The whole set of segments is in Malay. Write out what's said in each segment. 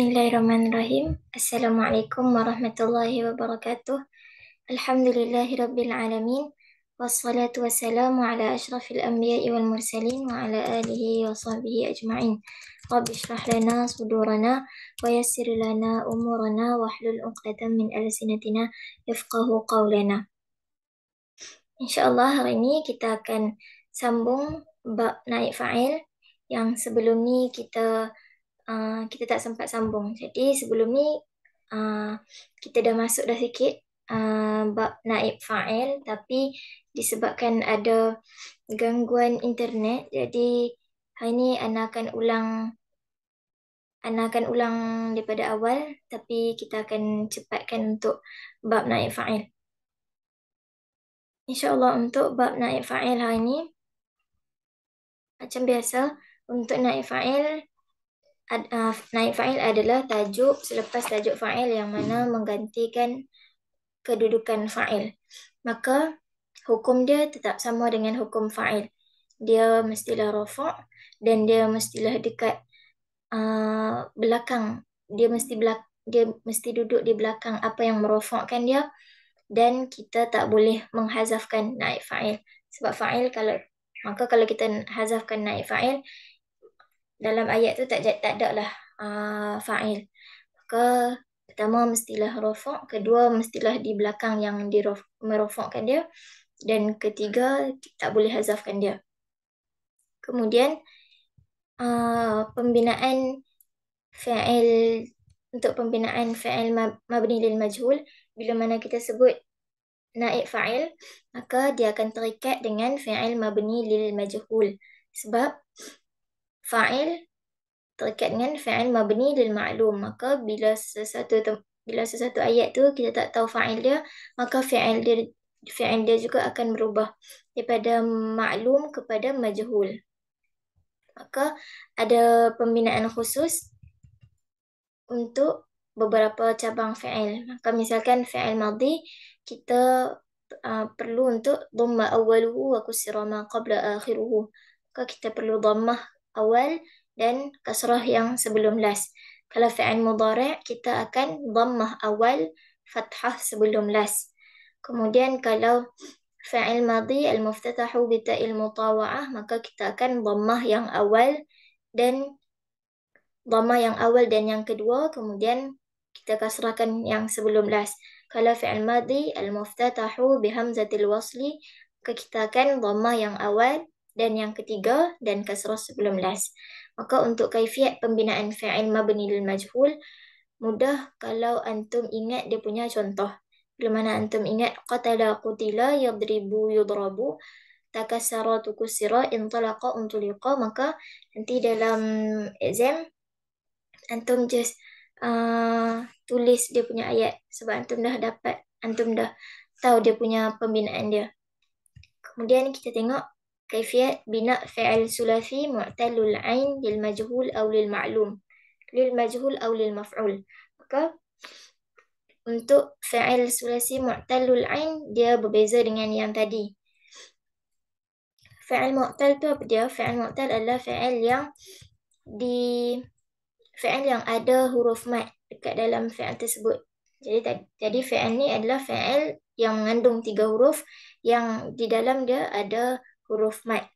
Bismillahirrahmanirrahim. Assalamualaikum warahmatullahi wabarakatuh. Alhamdulillahi rabbil alamin. Wassalatu wassalamu ala ashrafil anbiya'i wal mursalin wa ala alihi wa sahbihi ajma'in. Rabbi syrah lana sudurana wa yassir lana umurana wa hlul uqdatan min alasinatina yafqahu qawlana. InsyaAllah hari ini kita akan sambung bab naik fa'il yang sebelum ni kita Ah, kita tak sempat sambung. Jadi sebelum ni uh, kita dah masuk dah sikit uh, bab naib fa'il tapi disebabkan ada gangguan internet jadi hari ni Ana akan ulang Ana akan ulang daripada awal tapi kita akan cepatkan untuk bab naib fa'il. InsyaAllah untuk bab naib fa'il hari ni macam biasa untuk naik fa'il ad, uh, ah, naib fa'il adalah tajuk selepas tajuk fa'il yang mana menggantikan kedudukan fa'il. Maka hukum dia tetap sama dengan hukum fa'il. Dia mestilah rafa' dan dia mestilah dekat uh, belakang. Dia mesti belak dia mesti duduk di belakang apa yang merofokkan dia dan kita tak boleh menghazafkan naib fa'il. Sebab fa'il kalau maka kalau kita hazafkan naik fa'il, dalam ayat tu tak tak ada lah uh, fa'il. Maka pertama mestilah rofok kedua mestilah di belakang yang di merofokkan dia dan ketiga tak boleh hazafkan dia. Kemudian uh, pembinaan fa'il untuk pembinaan fa'il mabni lil majhul bila mana kita sebut naik fa'il maka dia akan terikat dengan fa'il mabni lil majhul sebab fa'il dengan fa'il mabni lil ma'lum maka bila sesuatu bila sesuatu ayat tu kita tak tahu fa'il dia maka fa'il dia fa'il dia juga akan berubah daripada ma'lum kepada majhul maka ada pembinaan khusus untuk beberapa cabang fa'il maka misalkan fa'il madhi kita uh, perlu untuk dhamma awwaluhu wa kusira ma qabla akhiruhu maka kita perlu dhammah awal dan kasrah yang sebelum las. Kalau fi'il mudhari' kita akan dhammah awal, fathah sebelum las. Kemudian kalau fi'il madhi al-muftatahu bi ta'il mutawa'ah maka kita akan dhammah yang awal dan dhammah yang awal dan yang kedua kemudian kita kasrahkan yang sebelum las. Kalau fi'il madhi al-muftatahu bi hamzatil wasli maka kita akan dhammah yang awal dan yang ketiga dan kasrah sebelum las. Maka untuk kaifiat pembinaan fi'il mabnil majhul mudah kalau antum ingat dia punya contoh. Bila mana antum ingat qatala qutila yadribu yudrabu takasara tukusira intalaqa untuliqa maka nanti dalam exam antum just uh, tulis dia punya ayat sebab antum dah dapat antum dah tahu dia punya pembinaan dia. Kemudian kita tengok kaifiat bina fi'il sulafi mu'talul ain lil majhul aw lil ma'lum lil majhul aw lil maf'ul maka untuk fi'il sulasi mu'talul ain dia berbeza dengan yang tadi fi'il mu'tal tu apa dia fi'il mu'tal adalah fi'il yang di fi'il yang ada huruf mat dekat dalam fi'il tersebut jadi jadi fi'il ni adalah fi'il yang mengandung tiga huruf yang di dalam dia ada huruf mat.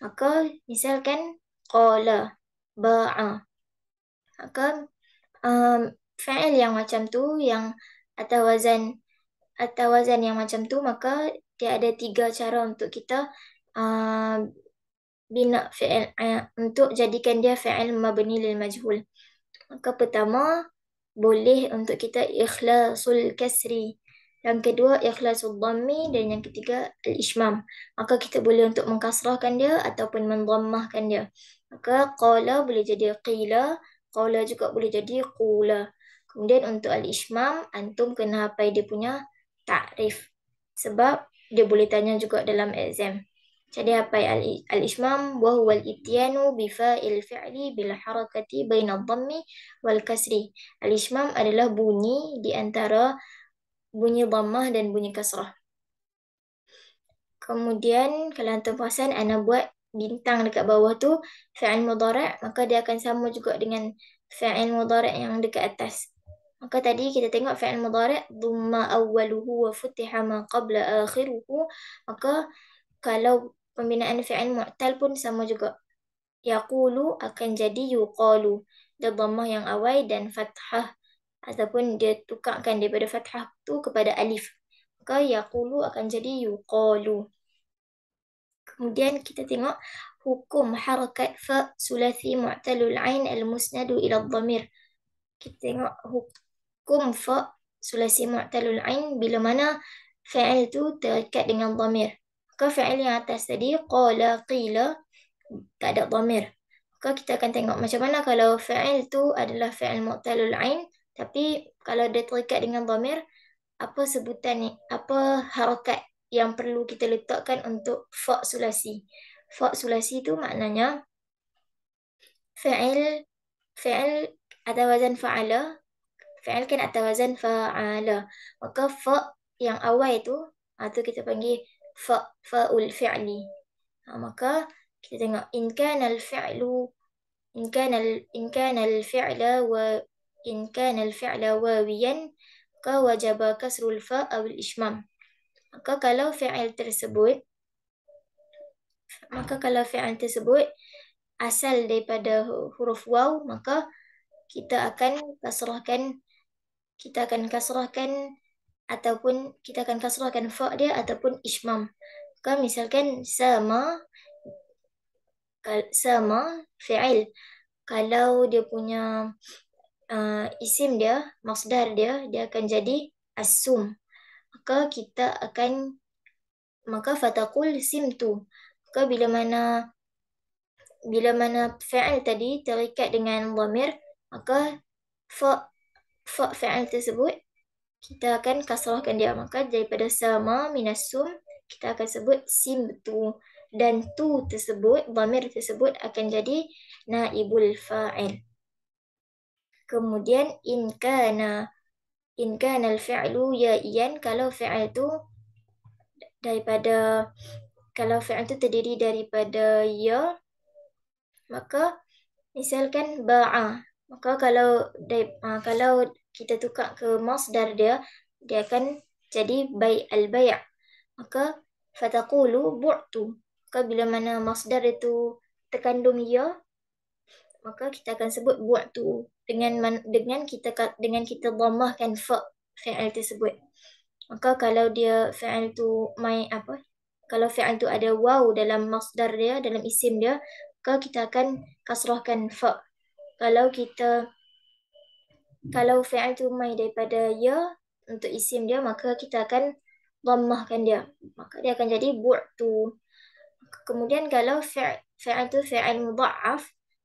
Maka misalkan qala, ba'a. Maka um, fa'il yang macam tu yang atau wazan atau wazan yang macam tu maka dia ada tiga cara untuk kita uh, bina fi'il uh, eh, untuk jadikan dia fi'il mabni lil majhul. Maka pertama boleh untuk kita ikhlasul kasri. Yang kedua ikhlasul dhammi dan yang ketiga al-ishmam. Maka kita boleh untuk mengkasrahkan dia ataupun mendhammahkan dia. Maka qala boleh jadi qila, qala juga boleh jadi qula. Kemudian untuk al-ishmam antum kena hafal dia punya takrif. Sebab dia boleh tanya juga dalam exam. Jadi apa al-ishmam wa huwa al-ityanu bi fa'il fi'li bil harakati bainad dhammi wal kasri. Al-ishmam adalah bunyi di antara bunyi dhammah dan bunyi kasrah. Kemudian kalau antum perasan ana buat bintang dekat bawah tu fi'il mudhari' maka dia akan sama juga dengan fi'il mudhari' yang dekat atas. Maka tadi kita tengok fi'il mudhari' dhamma awwaluhu wa futiha ma qabla akhiruhu maka kalau pembinaan fi'il mu'tal pun sama juga. Yaqulu akan jadi yuqalu. Dia dhammah yang awal dan fathah ataupun dia tukarkan daripada fathah tu kepada alif. Maka yaqulu akan jadi yuqalu. Kemudian kita tengok hukum harakat fa sulasi mu'talul ain al-musnadu ila dhamir. Kita tengok hukum fa sulasi mu'talul ain bila mana fa'il tu terikat dengan dhamir. Maka fa'il yang atas tadi qala qila tak ada dhamir. Maka kita akan tengok macam mana kalau fa'il tu adalah fa'il mu'talul ain tapi kalau dia terikat dengan dhamir, apa sebutan ni? Apa harakat yang perlu kita letakkan untuk fa' sulasi? Fa' sulasi tu maknanya fa'il fa'il atau wazan fa'ala. Fa'il kan atau wazan fa'ala. Maka fa' yang awal itu atau ah, kita panggil fa' fa'ul fi'li. Ha, maka kita tengok in kana al-fi'lu in kana al-in kana al-fi'la wa in kana al-fi'l wawiyan maka wajib kasrul fa aw al-ishmam maka kalau fi'il tersebut maka kalau fi'il tersebut asal daripada huruf waw maka kita akan kasrahkan kita akan kasrahkan ataupun kita akan kasrahkan fa dia ataupun ismam. Maka misalkan sama sama fi'il kalau dia punya uh, isim dia, masdar dia, dia akan jadi asum. Maka kita akan maka fatakul sim tu. Maka bila mana bila mana fa'al tadi terikat dengan dhamir, maka fa fa fa'al tersebut kita akan kasrahkan dia. Maka daripada sama minasum kita akan sebut sim tu dan tu tersebut, dhamir tersebut akan jadi naibul faal. Kemudian in kana. In kana al-fi'lu ya ian kalau fi'il tu daripada kalau fi'il tu terdiri daripada ya maka misalkan ba'a. Maka kalau ha, kalau kita tukar ke masdar dia dia akan jadi bai al-bai'. Maka fataqulu bu'tu. Maka bila mana masdar itu terkandung ya maka kita akan sebut buat tu dengan dengan kita dengan kita dhammahkan fa fi'il tersebut maka kalau dia fi'il tu mai apa kalau fi'il tu ada waw dalam masdar dia dalam isim dia maka kita akan kasrahkan fa kalau kita kalau fi'il tu mai daripada ya untuk isim dia maka kita akan dhammahkan dia maka dia akan jadi bu'tu kemudian kalau fi'il fi'il tu fi'il mudha'af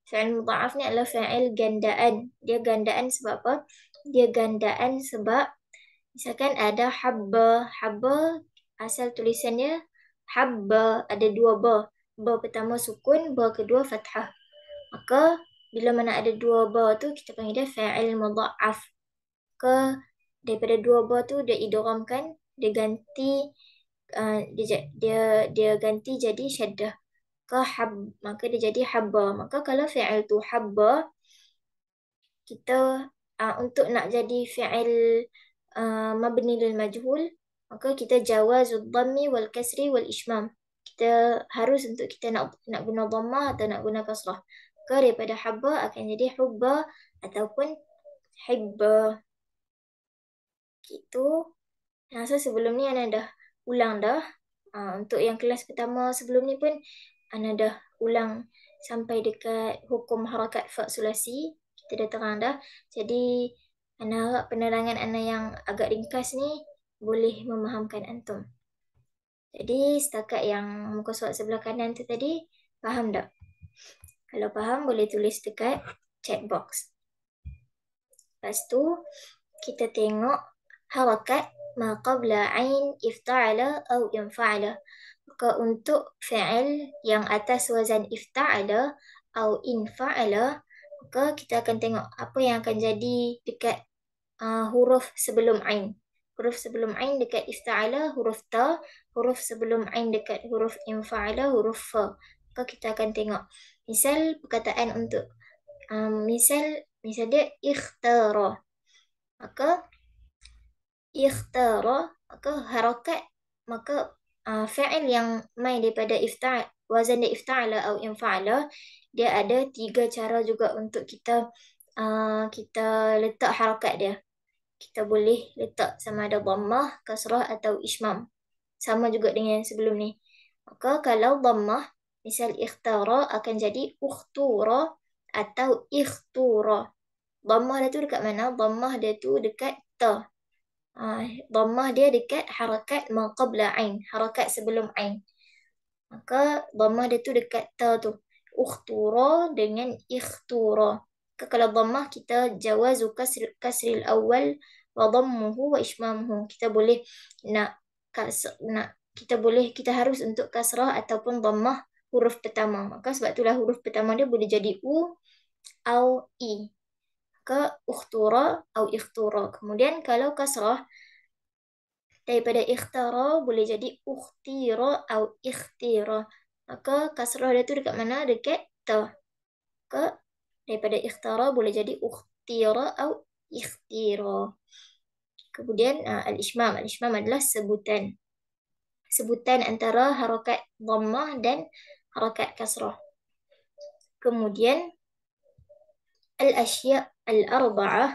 Fi'il mudha'af ni adalah fi'il gandaan. Dia gandaan sebab apa? Dia gandaan sebab misalkan ada habba. Habba asal tulisannya habba. Ada dua ba. Ba pertama sukun, ba kedua fathah. Maka bila mana ada dua ba tu kita panggil dia fi'il mudha'af. ke daripada dua ba tu dia kan, dia ganti uh, dia, dia dia ganti jadi syaddah maka hab maka dia jadi haba maka kalau fi'il tu haba kita uh, untuk nak jadi fi'il uh, mabni lil majhul maka kita jawazud dhammi wal kasri wal ismam kita harus untuk kita nak nak guna dhamma atau nak guna kasrah maka daripada haba akan jadi hubba ataupun hibba gitu rasa sebelum ni ana dah ulang dah Uh, untuk yang kelas pertama sebelum ni pun dah ulang sampai dekat hukum harakat faksulasi. Kita dah terang dah. Jadi, Ana harap penerangan Ana yang agak ringkas ni boleh memahamkan antum. Jadi, setakat yang muka surat sebelah kanan tu tadi, faham tak? Kalau faham, boleh tulis dekat chat box. Lepas tu, kita tengok harakat maqabla ain ifta'ala au infa'ala maka untuk fi'il yang atas wazan au atau infa'ala maka kita akan tengok apa yang akan jadi dekat uh, huruf sebelum ain huruf sebelum ain dekat ifta'ala huruf ta huruf sebelum ain dekat huruf infa'ala huruf fa maka kita akan tengok misal perkataan untuk um, misal misal dia ikhtara maka ikhtara maka harakat maka uh, fa'il yang mai daripada iftar wazan dia iftala atau infala dia ada tiga cara juga untuk kita uh, kita letak harakat dia kita boleh letak sama ada dhammah kasrah atau ismam sama juga dengan yang sebelum ni maka kalau dhammah misal ikhtara akan jadi ukhtura atau ikhtura dhammah dia tu dekat mana dhammah dia tu dekat ta Ah, dhammah dia dekat harakat maqabla ain harakat sebelum ain maka dhammah dia tu dekat ta tu ukhtura dengan ikhtura maka kalau dhammah kita jawazu kasr kasril awal wa dhammuhu wa ismamuhu kita boleh nak kas, nak kita boleh kita harus untuk kasrah ataupun dhammah huruf pertama maka sebab itulah huruf pertama dia boleh jadi u atau i maka ukhtura atau ikhtura. Kemudian kalau kasrah daripada ikhtara boleh jadi ukhtira atau ikhtira. Maka kasrah dia tu dekat mana? Dekat ta. Maka daripada ikhtara boleh jadi ukhtira atau ikhtira. Kemudian al-ishmam. Al-ishmam adalah sebutan. Sebutan antara harakat dhammah dan harakat kasrah. Kemudian al-asyya' al-arba'ah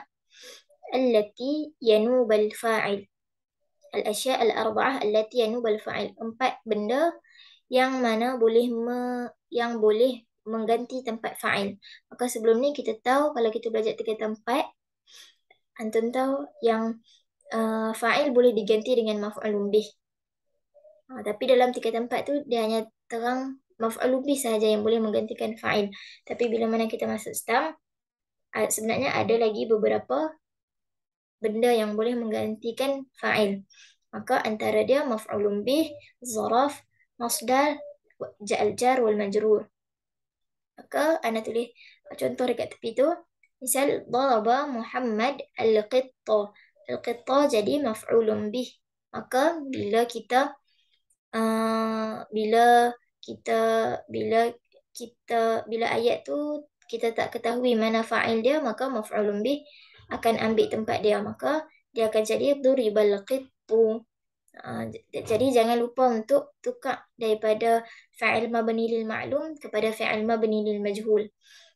allati yanub al-fa'il. Al-asya al-arba'ah allati benda yang mana boleh me, yang boleh mengganti tempat fa'il. Maka sebelum ni kita tahu kalau kita belajar tiga tempat, antum tahu yang uh, fa'il boleh diganti dengan maf'alun bih. Uh, ah, tapi dalam tiga tempat tu dia hanya terang maf'alun bih sahaja yang boleh menggantikan fa'il. Tapi bila mana kita masuk stamp, sebenarnya ada lagi beberapa benda yang boleh menggantikan fa'il. Maka antara dia maf'ulun bih, zaraf, masdar, ja'aljar, wal majrur. Maka anda tulis contoh dekat tepi tu. Misal, Dalaba Muhammad Al-Qitta. Al-Qitta jadi maf'ulun bih. Maka bila kita uh, bila kita bila kita bila ayat tu kita tak ketahui mana fa'il dia maka maf'ulun bih akan ambil tempat dia maka dia akan jadi duribal qittu uh, jadi jangan lupa untuk tukar daripada fa'il mabni lil ma'lum kepada fa'il mabni lil majhul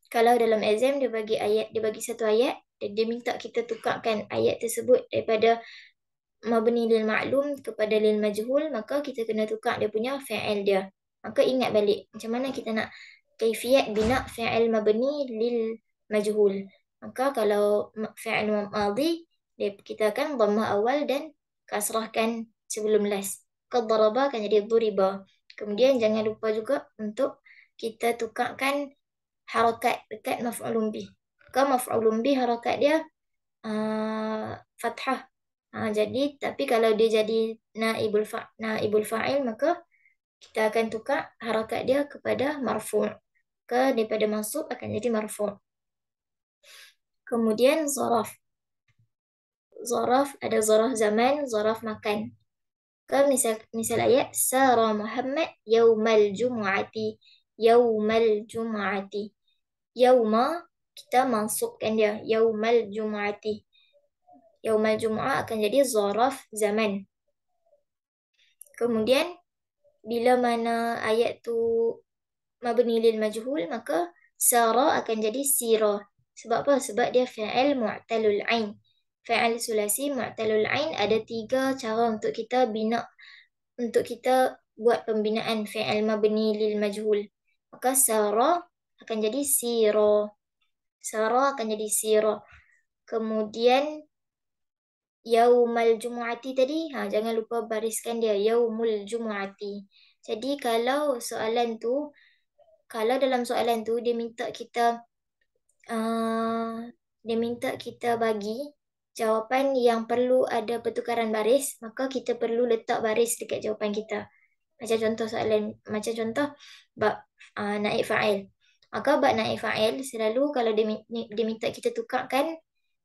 kalau dalam exam dia bagi ayat dia bagi satu ayat dan dia minta kita tukarkan ayat tersebut daripada mabni lil ma'lum kepada lil majhul maka kita kena tukar dia punya fa'il dia maka ingat balik macam mana kita nak kaifiat bina fi'il mabni lil majhul. Maka kalau fi'il madhi kita akan dhamma awal dan kasrahkan sebelum las. Kadaraba akan jadi duriba. Kemudian jangan lupa juga untuk kita tukarkan harakat dekat maf'ulun bih. Ke maf'ulun bih harakat dia uh, fathah. Uh, jadi tapi kalau dia jadi naibul fa'il na fa maka kita akan tukar harakat dia kepada marfu' maka daripada mansub akan jadi marfu. Kemudian zaraf. Zaraf ada zaraf zaman, zaraf makan. Ke misal misal ayat sara Muhammad yaumal jum'ati yaumal jum'ati. Yauma kita mansubkan dia yaumal jum'ati. Yaumal jum'ah akan jadi zaraf zaman. Kemudian bila mana ayat tu mabni lil majhul maka sara akan jadi sira sebab apa sebab dia fi'il mu'talul ain fi'il sulasi mu'talul ain ada tiga cara untuk kita bina untuk kita buat pembinaan fi'il mabni lil majhul maka sara akan jadi sira sara akan jadi sira kemudian yaumal jumuati tadi ha jangan lupa bariskan dia yaumul jumuati jadi kalau soalan tu kalau dalam soalan tu dia minta kita uh, dia minta kita bagi jawapan yang perlu ada pertukaran baris maka kita perlu letak baris dekat jawapan kita macam contoh soalan macam contoh bab uh, naik fa'il maka bab naik fa'il selalu kalau dia, dia minta kita tukarkan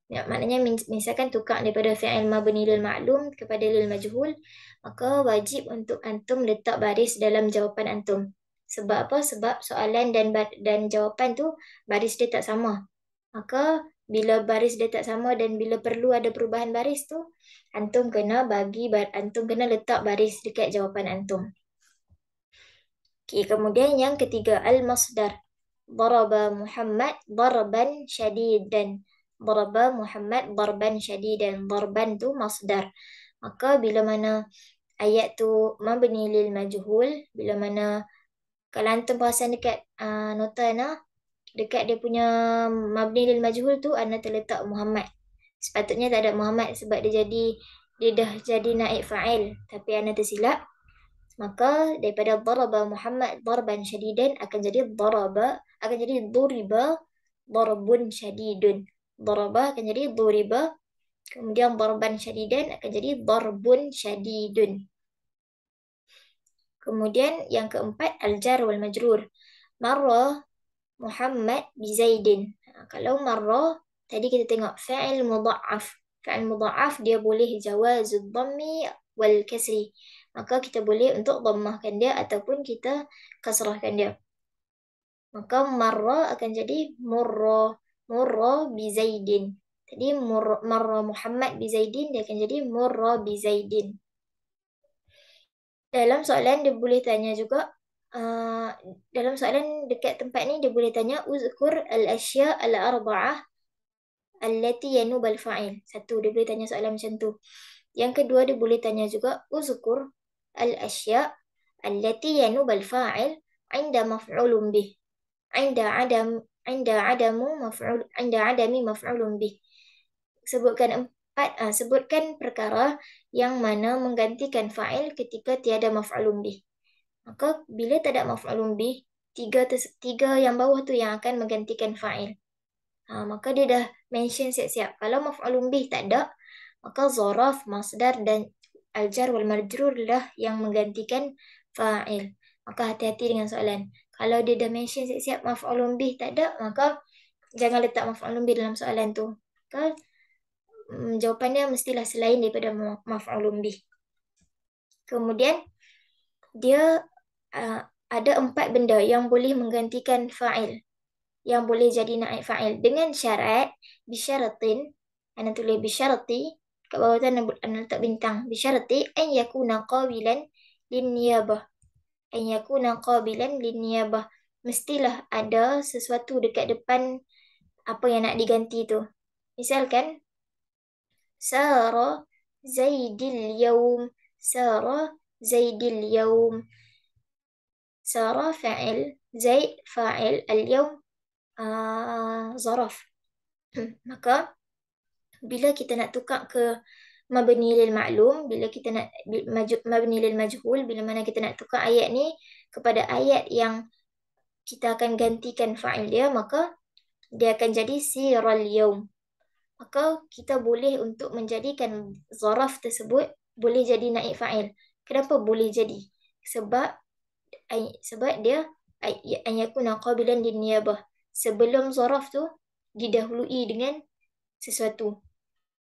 ya, maknanya misalkan tukar daripada fi'il ma lil maklum kepada lil majhul maka wajib untuk antum letak baris dalam jawapan antum sebab apa sebab soalan dan dan jawapan tu baris dia tak sama maka bila baris dia tak sama dan bila perlu ada perubahan baris tu antum kena bagi antum kena letak baris dekat jawapan antum okey kemudian yang ketiga al masdar daraba muhammad darban shadidan daraba muhammad darban shadidan darban tu masdar maka bila mana ayat tu mabni lil majhul bila mana kalau antum perasan dekat uh, ah, nota Ana, dekat dia punya Mabni Lil Majhul tu Ana terletak Muhammad. Sepatutnya tak ada Muhammad sebab dia jadi dia dah jadi naik fa'il. Tapi Ana tersilap. Maka daripada daraba Muhammad darban syadidan akan jadi daraba akan jadi duriba darbun syadidun. Daraba akan jadi duriba. Kemudian darban syadidan akan jadi darbun syadidun. Kemudian yang keempat al-jar wal majrur. Marra Muhammad bi Zaidin. Ha, kalau marra tadi kita tengok fa'il mudha'af. Fa'il mudha'af dia boleh jawazud dhammi wal kasri. Maka kita boleh untuk dhammahkan dia ataupun kita kasrahkan dia. Maka marra akan jadi murra. Murra bi Zaidin. Jadi marra Muhammad bi Zaidin dia akan jadi murra bi Zaidin dalam soalan dia boleh tanya juga uh, dalam soalan dekat tempat ni dia boleh tanya uzkur al-asya al-arba'ah allati yanubal fa'il. Satu dia boleh tanya soalan macam tu. Yang kedua dia boleh tanya juga uzkur al-asya allati yanubal fa'il inda maf'ulun bih. Inda adam inda adamu maf'ul inda adami maf'ulun bih. Sebutkan Empat, uh, sebutkan perkara yang mana menggantikan fa'il ketika tiada maf'alun bih. Maka bila tak ada maf'alun bih, tiga, tiga yang bawah tu yang akan menggantikan fa'il. Ha, maka dia dah mention siap-siap. Kalau maf'alun bih tak ada, maka zaraf, masdar dan aljar wal marjurur lah yang menggantikan fa'il. Maka hati-hati dengan soalan. Kalau dia dah mention siap-siap maf'alun bih tak ada, maka jangan letak maf'alun bih dalam soalan tu. Maka, Hmm, jawapannya mestilah selain daripada maf'ulun bih. Kemudian dia uh, ada empat benda yang boleh menggantikan fa'il. Yang boleh jadi naik fa'il dengan syarat bisyaratin. Ana tulis bisyarati kat bawah tu ana letak bintang. Bisyarati an yakuna qabilan lin niyabah. An yakuna qabilan lin niyabah. Mestilah ada sesuatu dekat depan apa yang nak diganti tu. Misalkan سار زيد اليوم سار زيد اليوم سار فاعل زيد فاعل اليوم آه ظرف maka bila kita nak tukar ke mabni lil ma'lum bila kita nak mabni lil majhul bila mana kita nak tukar ayat ni kepada ayat yang kita akan gantikan fa'il dia maka dia akan jadi sirul yaum maka kita boleh untuk menjadikan zaraf tersebut boleh jadi naik fa'il. Kenapa boleh jadi? Sebab sebab dia ya, an yakuna qabilan din niyabah. Sebelum zaraf tu didahului dengan sesuatu.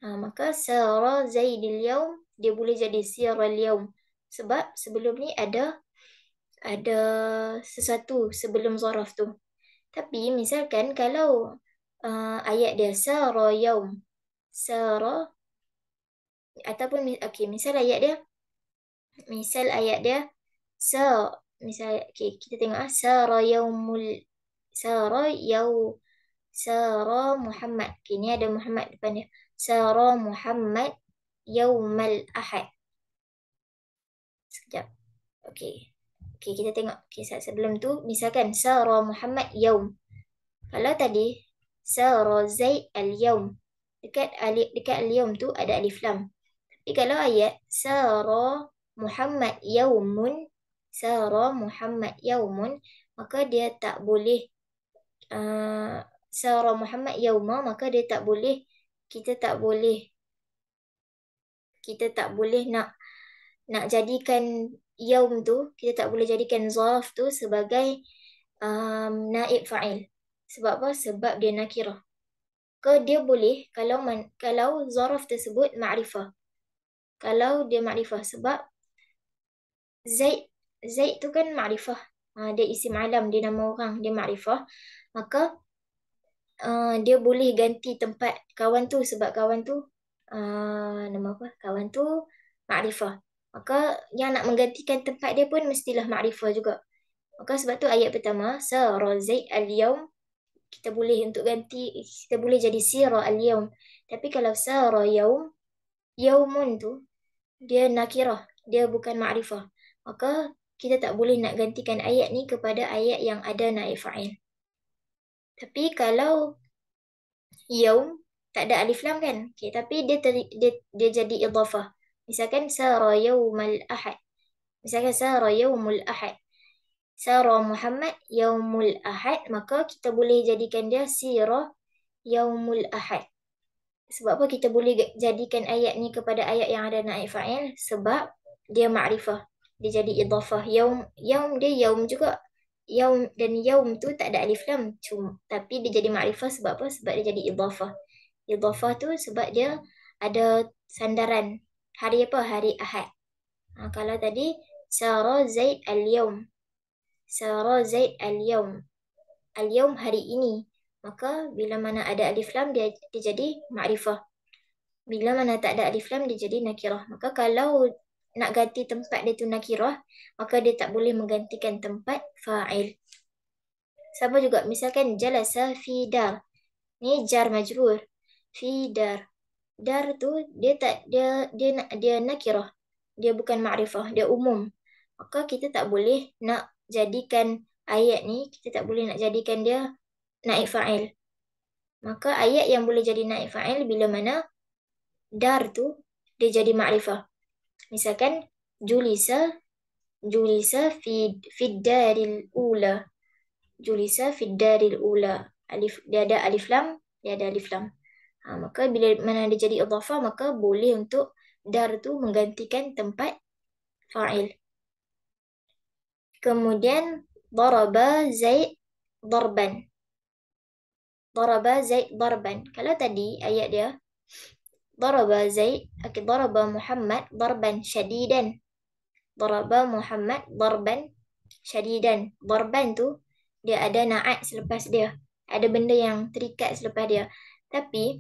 Ha, maka sara zaidil yaum dia boleh jadi sira yaum. Sebab sebelum ni ada ada sesuatu sebelum zaraf tu. Tapi misalkan kalau uh, ayat dia sara yaum sara ataupun okey misal ayat dia misal ayat dia sa misal okey kita tengok ah sara yaumul sara yau sara muhammad okay, ni ada muhammad depan dia sara muhammad yaumal ahad sekejap okey okey kita tengok okay, sebelum tu misalkan sara muhammad yaum kalau tadi sarazai al-yawm. Dekat alif dekat al-yawm tu ada alif lam. Tapi kalau ayat sara Muhammad yawmun sara Muhammad yawmun maka dia tak boleh uh, a Muhammad yawma maka dia tak boleh kita tak boleh kita tak boleh nak nak jadikan yaum tu kita tak boleh jadikan zaf tu sebagai um, naib fa'il sebab apa? Sebab dia nakirah. Ke dia boleh kalau man, kalau zaraf tersebut ma'rifah. Kalau dia ma'rifah sebab Zaid Zaid tu kan ma'rifah. Ha, dia isim alam, dia nama orang, dia ma'rifah. Maka uh, dia boleh ganti tempat kawan tu sebab kawan tu uh, nama apa? Kawan tu ma'rifah. Maka yang nak menggantikan tempat dia pun mestilah ma'rifah juga. Maka sebab tu ayat pertama, Sa-ra-zaid al-yawm kita boleh untuk ganti kita boleh jadi sira al-yawm. Tapi kalau sara yawm yawmun tu dia nakirah, dia bukan ma'rifah. Maka kita tak boleh nak gantikan ayat ni kepada ayat yang ada naif fa'il. Tapi kalau yawm tak ada alif lam kan? Okay, tapi dia ter, dia dia jadi idhafah. Misalkan sara yawmal ahad. Misalkan sara yawmul ahad sirah Muhammad yaumul ahad maka kita boleh jadikan dia sirah yaumul ahad sebab apa kita boleh jadikan ayat ni kepada ayat yang ada naik fa'il sebab dia ma'rifah dia jadi idhafah yaum yaum dia yaum juga yaum dan yaum tu tak ada alif lam cuma tapi dia jadi ma'rifah sebab apa sebab dia jadi idhafah idhafah tu sebab dia ada sandaran hari apa hari ahad ha, kalau tadi sara zaid al yaum Sara Zaid al-yawm. Al-yawm hari ini. Maka bila mana ada alif lam dia, dia jadi ma'rifah. Bila mana tak ada alif lam dia jadi nakirah. Maka kalau nak ganti tempat dia tu nakirah, maka dia tak boleh menggantikan tempat fa'il. Sama juga misalkan jalasa fi dar. Ni jar majrur. Fi dar. Dar tu dia tak dia dia dia nakirah. Dia bukan ma'rifah, dia umum. Maka kita tak boleh nak jadikan ayat ni kita tak boleh nak jadikan dia naik fa'il. Maka ayat yang boleh jadi naik fa'il bila mana dar tu dia jadi ma'rifah. Misalkan julisa julisa fi fid daril ula. Julisa fid daril ula. Alif dia ada alif lam, dia ada alif lam. Ha, maka bila mana dia jadi idhafah maka boleh untuk dar tu menggantikan tempat fa'il. Kemudian daraba Zaid darban. Daraba Zaid darban. Kalau tadi ayat dia daraba Zaid, okey daraba Muhammad darban syadidan. Daraba Muhammad darban syadidan. Darban tu dia ada na'at selepas dia. Ada benda yang terikat selepas dia. Tapi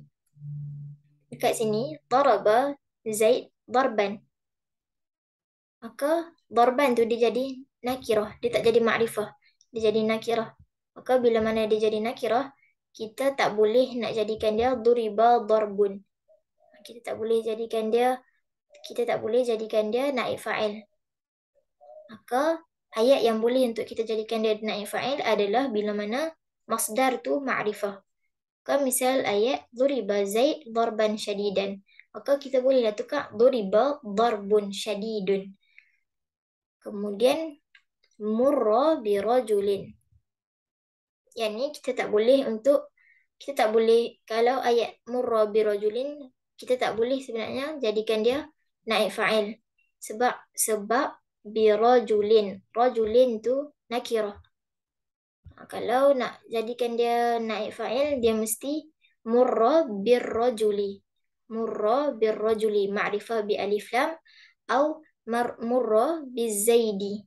dekat sini daraba Zaid darban. Maka darban tu dia jadi nakirah, dia tak jadi ma'rifah, dia jadi nakirah. Maka bila mana dia jadi nakirah, kita tak boleh nak jadikan dia duriba darbun. Kita tak boleh jadikan dia kita tak boleh jadikan dia naif fa'il. Maka ayat yang boleh untuk kita jadikan dia naif fa'il adalah bila mana masdar tu ma'rifah. Maka misal ayat duriba zaid darban syadidan. Maka kita boleh tukar duriba darbun syadidun. Kemudian murra bi rajulin. Yang ni kita tak boleh untuk kita tak boleh kalau ayat murra bi rajulin kita tak boleh sebenarnya jadikan dia naik fa'il. Sebab sebab bi rajulin. Rajulin tu nakirah. Ha, kalau nak jadikan dia naik fa'il dia mesti murra bi rajuli. Murra bi rajuli ma'rifah bi alif lam atau mar murra bi zaidi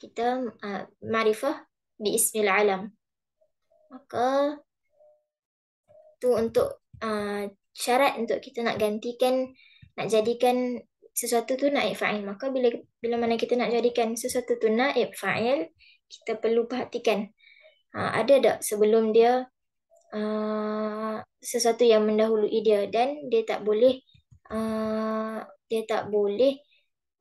kita uh, marifah bi ismil alam. Maka tu untuk uh, syarat untuk kita nak gantikan nak jadikan sesuatu tu naib fa'il. Maka bila bila mana kita nak jadikan sesuatu tu naib fa'il, kita perlu perhatikan uh, ada tak sebelum dia uh, sesuatu yang mendahului dia dan dia tak boleh uh, dia tak boleh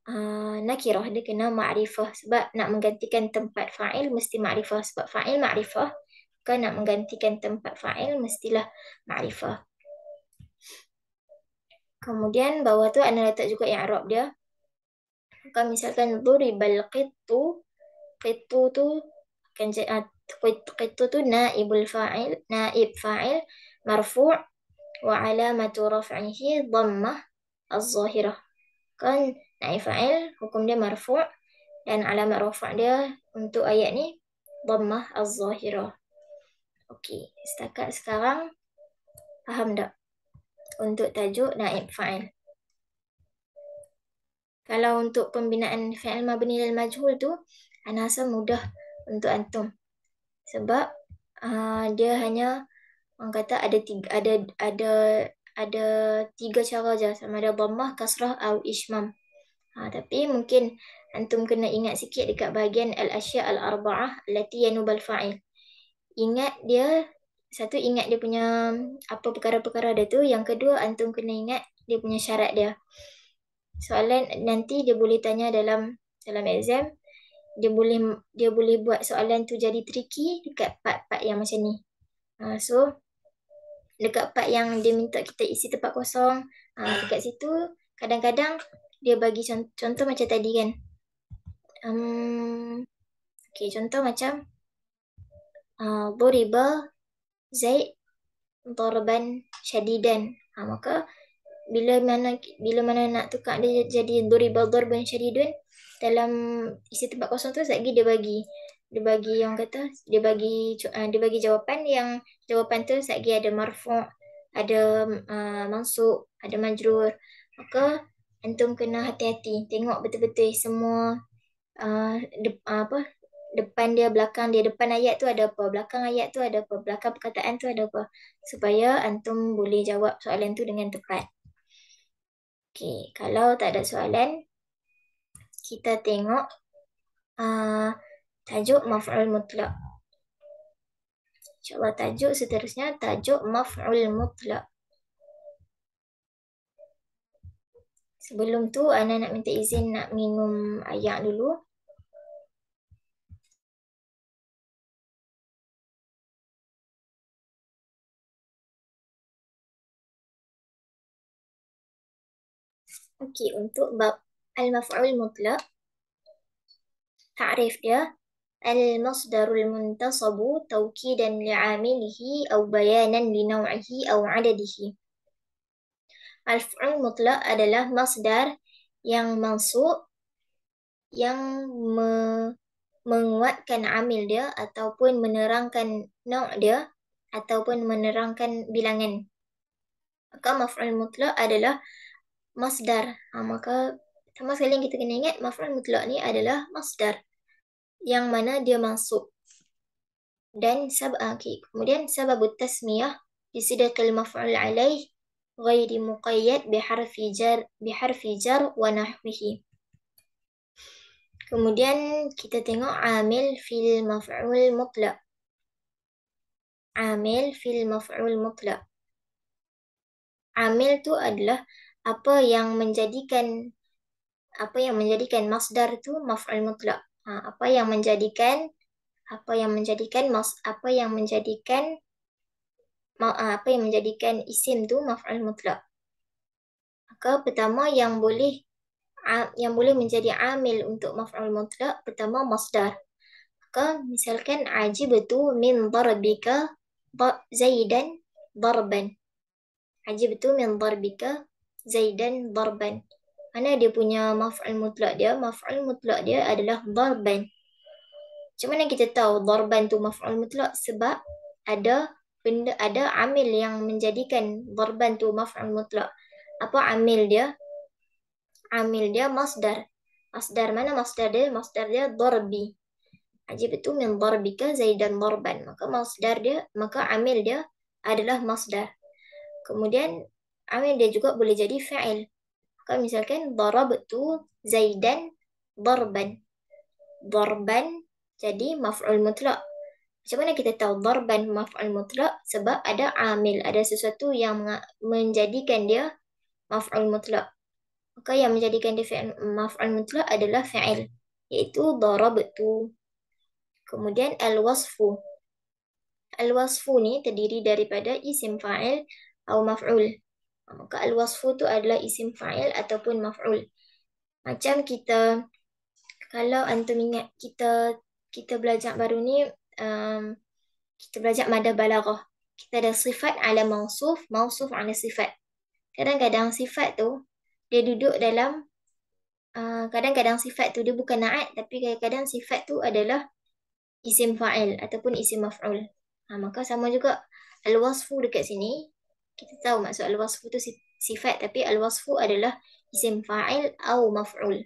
Ah, nakirah dia kena ma'rifah sebab nak menggantikan tempat fa'il mesti ma'rifah sebab fa'il ma'rifah bukan nak menggantikan tempat fa'il mestilah ma'rifah kemudian bawah tu anda letak juga yang Arab dia kalau misalkan duribal qittu qittu tu kan ah, qittu tu naibul fa'il naib fa'il marfu' wa alamatu raf'ihi dhammah az-zahirah kan naif fa'il hukum dia marfu dan alamat rafa' dia untuk ayat ni dhammah az-zahirah. Okey, setakat sekarang faham tak untuk tajuk naib fa'il? Kalau untuk pembinaan fi'il mabni lil majhul tu ana rasa mudah untuk antum. Sebab uh, dia hanya orang kata ada tiga, ada ada ada tiga cara je sama ada dhammah kasrah atau ismam. Ha, tapi mungkin antum kena ingat sikit dekat bahagian al-asya' al-arba'ah lati yanubal fa'il. Ingat dia, satu ingat dia punya apa perkara-perkara dia tu. Yang kedua antum kena ingat dia punya syarat dia. Soalan nanti dia boleh tanya dalam dalam exam. Dia boleh dia boleh buat soalan tu jadi tricky dekat part-part yang macam ni. Ha, so dekat part yang dia minta kita isi tempat kosong. Ha, dekat situ kadang-kadang dia bagi contoh, contoh macam tadi kan. Um, okay, contoh macam Boriba uh, Zaid Darban Syadidan. Ha, maka bila mana bila mana nak tukar dia jadi Boriba Darban Syadidan dalam isi tempat kosong tu lagi dia bagi dia bagi yang kata dia bagi uh, dia bagi jawapan yang jawapan tu lagi ada marfu ada uh, mansuk ada majrur maka okay antum kena hati-hati tengok betul-betul semua uh, de- uh, apa depan dia belakang dia depan ayat tu ada apa belakang ayat tu ada apa belakang perkataan tu ada apa supaya antum boleh jawab soalan tu dengan tepat Okay, kalau tak ada soalan kita tengok uh, tajuk maf'ul mutlak InsyaAllah tajuk seterusnya tajuk maf'ul mutlak. sebelum tu Ana nak minta izin nak minum air dulu. Okey, untuk bab al-maf'ul mutlaq ta'rif dia al-masdarul المصدر المنتصب توكيدا لعاملِه أو بيانا لنوعه أو عدده Al-Fu'il Mutlak adalah masdar yang masuk yang me- menguatkan amil dia ataupun menerangkan nok dia ataupun menerangkan bilangan. Maka maf'ul mutlak adalah masdar. Ha, maka sama sekali kita kena ingat maf'ul mutlak ni adalah masdar yang mana dia masuk. Dan sab ha, okay. kemudian sababut tasmiyah di sidakil maf'ul alaih غير مقيد بحرف جر بحرف جر ونحوه Kemudian kita tengok amil fil maf'ul mutlak. Amil fil maf'ul mutlak. Amil tu adalah apa yang menjadikan apa yang menjadikan masdar tu maf'ul mutlak. Ha, apa yang menjadikan apa yang menjadikan mas apa yang menjadikan Ah, apa yang menjadikan isim tu maf'ul mutlak. Maka pertama yang boleh yang boleh menjadi amil untuk maf'ul mutlak pertama masdar. Maka misalkan ajibtu min darbika zaidan darban. Ajibtu min darbika zaidan darban. Mana dia punya maf'ul mutlak dia? Maf'ul mutlak dia adalah darban. Macam mana kita tahu darban tu maf'ul mutlak? Sebab ada benda ada amil yang menjadikan darban tu maf'ul mutlak. Apa amil dia? Amil dia masdar. Masdar mana masdar dia? Masdar dia darbi. Ajib itu min darbika zaidan darban. Maka masdar dia, maka amil dia adalah masdar. Kemudian amil dia juga boleh jadi fa'il. Maka misalkan darab itu zaidan darban. Darban jadi maf'ul mutlak. Macam mana kita tahu darban maf'ul mutlak? Sebab ada amil, ada sesuatu yang menjadikan dia maf'ul mutlak. Maka yang menjadikan dia maf'ul mutlak adalah fi'il. Iaitu darab tu Kemudian al-wasfu. Al-wasfu ni terdiri daripada isim fa'il atau maf'ul. Maka al-wasfu tu adalah isim fa'il ataupun maf'ul. Macam kita, kalau antum ingat kita kita belajar baru ni um, kita belajar mada balaghah. Kita ada sifat ala mausuf, mausuf ala sifat. Kadang-kadang sifat tu dia duduk dalam uh, kadang-kadang uh, sifat tu dia bukan na'at tapi kadang-kadang sifat tu adalah isim fa'il ataupun isim maf'ul. Ha, maka sama juga al-wasfu dekat sini kita tahu maksud al-wasfu tu sifat tapi al-wasfu adalah isim fa'il atau maf'ul.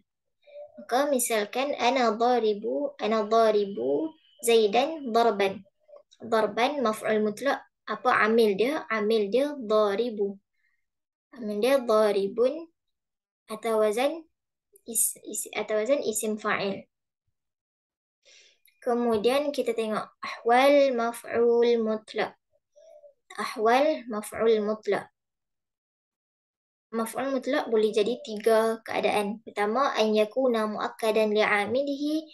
Maka misalkan ana daribu ana daribu Zaidan darban. Darban maf'ul mutlak. Apa amil dia? Amil dia daribu. Amil dia daribun. Atau wazan. Is, is, atau wazan isim fa'il. Kemudian kita tengok. Ahwal maf'ul mutlak. Ahwal maf'ul mutlak. Maf'ul mutlak boleh jadi tiga keadaan. Pertama, an yakuna mu'akkadan li'amilihi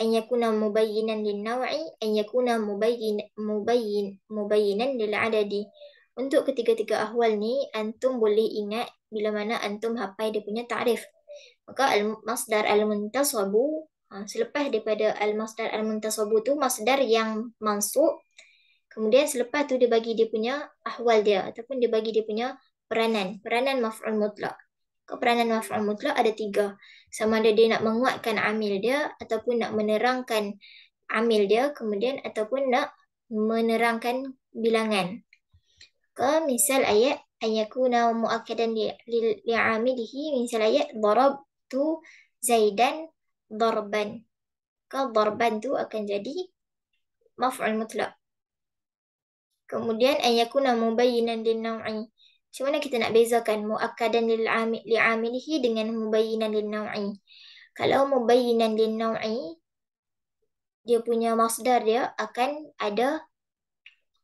an yakuna mubayyinan linaw'i an yakuna mubayyin mubayyin mubayyinan lil adadi untuk ketiga-tiga ahwal ni antum boleh ingat bila mana antum hafal dia punya ta'rif maka al masdar al muntasabu ha, selepas daripada al masdar al muntasabu tu masdar yang masuk kemudian selepas tu dia bagi dia punya ahwal dia ataupun dia bagi dia punya peranan peranan maf'ul mutlak peranan maf'ul mutlak ada tiga. Sama ada dia nak menguatkan amil dia ataupun nak menerangkan amil dia kemudian ataupun nak menerangkan bilangan. Ke misal ayat ayakuna muakkadan li, li, amilihi misal ayat darab tu zaidan darban. Ke darban tu akan jadi maf'ul mutlak. Kemudian ayakuna mubayyinan din naw'i. Macam mana kita nak bezakan muakkadan lil amil li amilihi dengan mubayyinan lil naw'i? Kalau mubayyinan lil naw'i dia punya masdar dia akan ada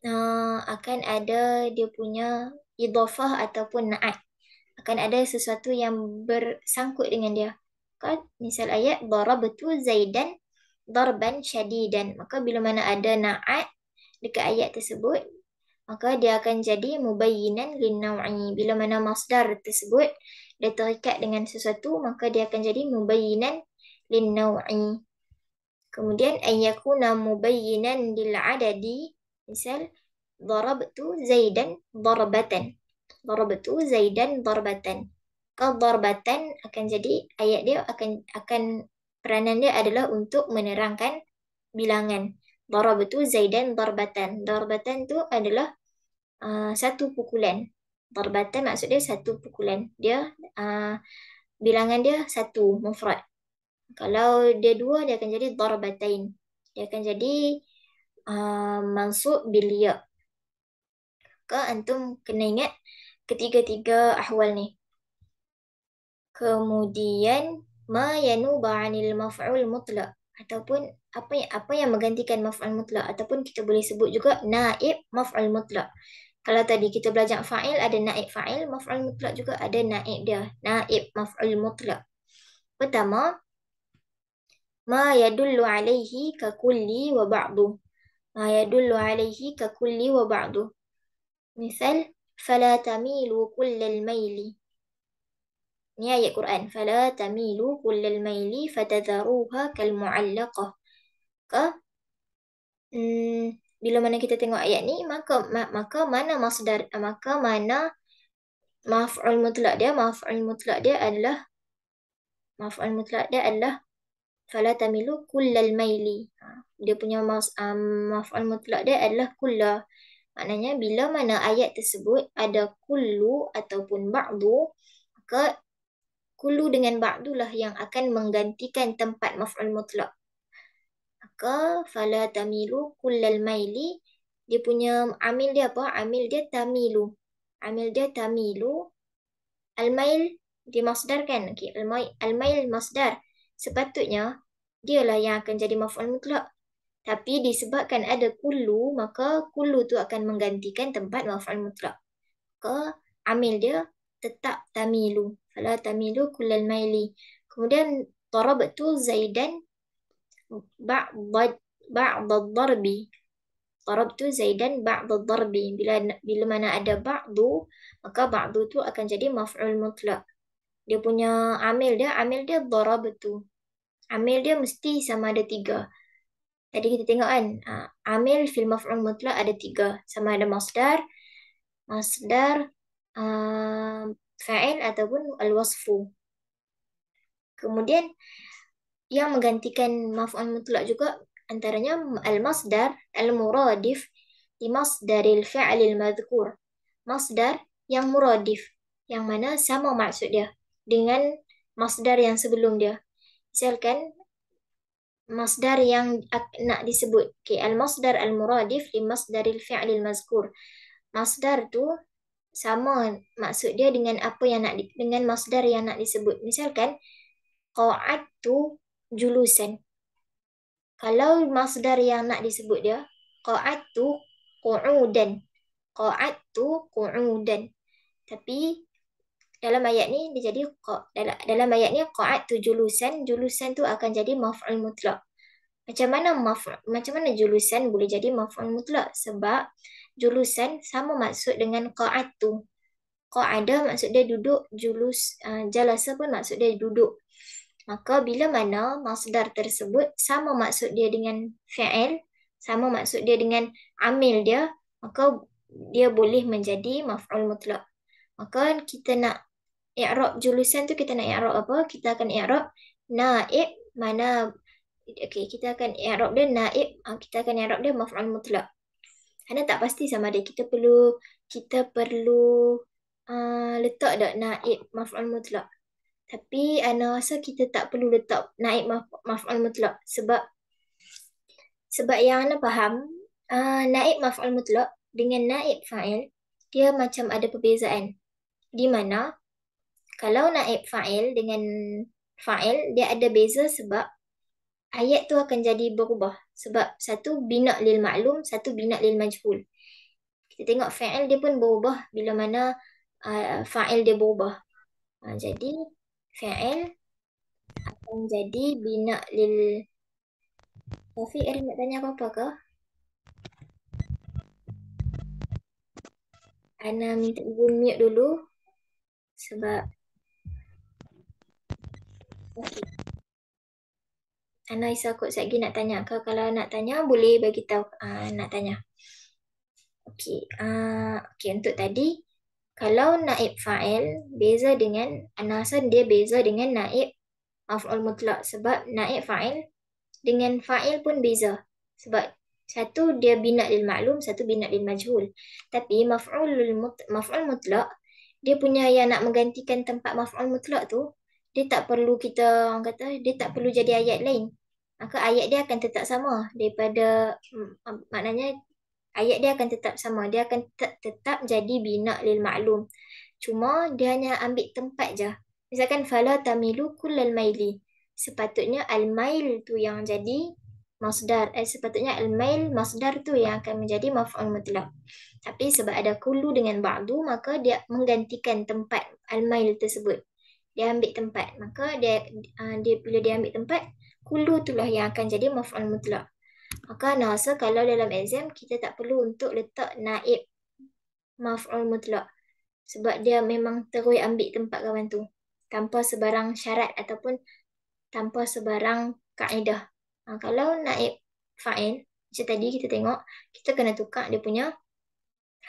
uh, akan ada dia punya idhafah ataupun na'at. Akan ada sesuatu yang bersangkut dengan dia. Kan misal ayat darabtu zaidan darban syadidan. Maka bila mana ada na'at dekat ayat tersebut, maka dia akan jadi mubayyinan linnaw'i. Bila mana masdar tersebut dia terikat dengan sesuatu, maka dia akan jadi mubayyinan linnaw'i. Kemudian, ayyakuna mubayyinan lil'adadi. Misal, darabtu zaidan darbatan. Darabtu zaidan darbatan. Kadarbatan akan jadi, ayat dia akan akan peranan dia adalah untuk menerangkan bilangan itu zaidan darbatan. Darbatan tu adalah uh, satu pukulan. Darbatan maksudnya satu pukulan. Dia uh, bilangan dia satu mufrad. Kalau dia dua dia akan jadi darbatain. Dia akan jadi uh, mansub bil ya. Ke antum kena ingat ketiga-tiga ahwal ni. Kemudian ma yanuba anil maf'ul mutlaq ataupun apa yang apa yang menggantikan maf'al mutlak ataupun kita boleh sebut juga naib maf'al mutlak. Kalau tadi kita belajar fa'il ada naib fa'il, maf'al mutlak juga ada naib dia, naib maf'al mutlak. Pertama ma yadullu alaihi ka kulli wa ba'du. Ma yadullu alaihi ka kulli wa ba'du. Misal fala tamilu kullal maili. Ni ayat Quran. Fala tamilu kullal maili fatadharuha kal mu'allaqah. Ke? Hmm, bila mana kita tengok ayat ni, maka ma, maka mana masdar maka mana maf'ul mutlak dia? Maf'ul mutlak dia adalah maf'ul mutlak dia adalah fala tamilu kullal maili. Ha, dia punya mas, um, maf'ul mutlak dia adalah kullah. Maknanya bila mana ayat tersebut ada kullu ataupun ba'du, ke kulu dengan ba'dulah yang akan menggantikan tempat maf'ul mutlak. Maka fala tamilu kullal maili dia punya amil dia apa? Amil dia tamilu. Amil dia tamilu. Al-mail dia masdar kan? Okay. Al-mail, al-mail masdar. Sepatutnya dialah yang akan jadi maf'ul mutlak. Tapi disebabkan ada kulu maka kulu tu akan menggantikan tempat maf'ul mutlak. Maka amil dia tetap tamilu. Fala tamilu kullal maili. Kemudian darabtu Zaidan ba'd ba'd ad-darbi. Darabtu Zaidan ba'd ad-darbi. Bila bila mana ada ba'du, maka ba'du tu akan jadi maf'ul mutlak. Dia punya amil dia, amil dia darabtu. Amil dia mesti sama ada tiga. Tadi kita tengok kan, ha, amil fil maf'ul mutlak ada tiga. Sama ada masdar, masdar, ha, fa'il ataupun al-wasfu. Kemudian yang menggantikan maf'ul mutlak juga antaranya al-masdar al-muradif li masdaril fi'lil madhkur. Masdar yang muradif yang mana sama maksud dia dengan masdar yang sebelum dia. Misalkan masdar yang nak disebut. Okay, al-masdar al-muradif li masdaril fi'lil mazkur. Masdar tu sama maksud dia dengan apa yang nak dengan masdar yang nak disebut. Misalkan qa'ad tu julusan. Kalau masdar yang nak disebut dia qa'ad tu qu'udan. Qa'ad tu qu'udan. Tapi dalam ayat ni dia jadi dalam ayat ni qa'ad tu julusan, julusan tu akan jadi maf'ul mutlak. Macam mana maf macam mana julusan boleh jadi maf'ul mutlak? Sebab julusan sama maksud dengan qa'atu. Qa'ada maksud dia duduk, julus uh, jalasa pun maksud dia duduk. Maka bila mana masdar tersebut sama maksud dia dengan fi'il, sama maksud dia dengan amil dia, maka dia boleh menjadi maf'ul mutlak. Maka kita nak i'rab julusan tu kita nak i'rab apa? Kita akan i'rab naib mana okey kita akan i'rab dia naib ah, kita akan i'rab dia maf'ul mutlak. Hana tak pasti sama ada kita perlu kita perlu uh, letak dak naib maf'ul mutlak. Tapi Ana rasa kita tak perlu letak naib maf'ul mutlak sebab sebab yang Ana faham uh, naib maf'ul mutlak dengan naib fa'il dia macam ada perbezaan. Di mana kalau naib fa'il dengan fa'il dia ada beza sebab ayat tu akan jadi berubah. Sebab satu bina lil maklum, satu bina lil majhul. Kita tengok fa'il dia pun berubah bila mana uh, fa'il dia berubah. Uh, jadi fa'il akan jadi bina lil... Taufik, Erin nak tanya apa-apa ke? Ana minta ibu mute dulu sebab okay. Anaisa kot sekejap lagi nak tanya. ke kalau nak tanya boleh bagi tahu uh, nak tanya. Okey. Uh, okey untuk tadi kalau naib fa'il beza dengan anasa dia beza dengan naib maf'ul mutlak sebab naib fa'il dengan fa'il pun beza. Sebab satu dia bina lil maklum, satu bina lil majhul. Tapi maf'ul maf'ul mutlak dia punya yang nak menggantikan tempat maf'ul mutlak tu dia tak perlu kita orang kata dia tak perlu jadi ayat lain maka ayat dia akan tetap sama daripada maknanya ayat dia akan tetap sama dia akan tetap, tetap jadi bina lil maklum cuma dia hanya ambil tempat je misalkan fala tamilu kullal maili sepatutnya al mail tu yang jadi masdar eh, sepatutnya al mail masdar tu yang akan menjadi maf'ul mutlaq tapi sebab ada kullu dengan ba'du maka dia menggantikan tempat al mail tersebut dia ambil tempat maka dia uh, dia bila dia ambil tempat kulu itulah yang akan jadi maf'ul mutlak. Maka nasa kalau dalam exam kita tak perlu untuk letak naib maf'ul mutlak. Sebab dia memang terus ambil tempat kawan tu. Tanpa sebarang syarat ataupun tanpa sebarang kaedah. Ha, kalau naib fa'in, macam tadi kita tengok, kita kena tukar dia punya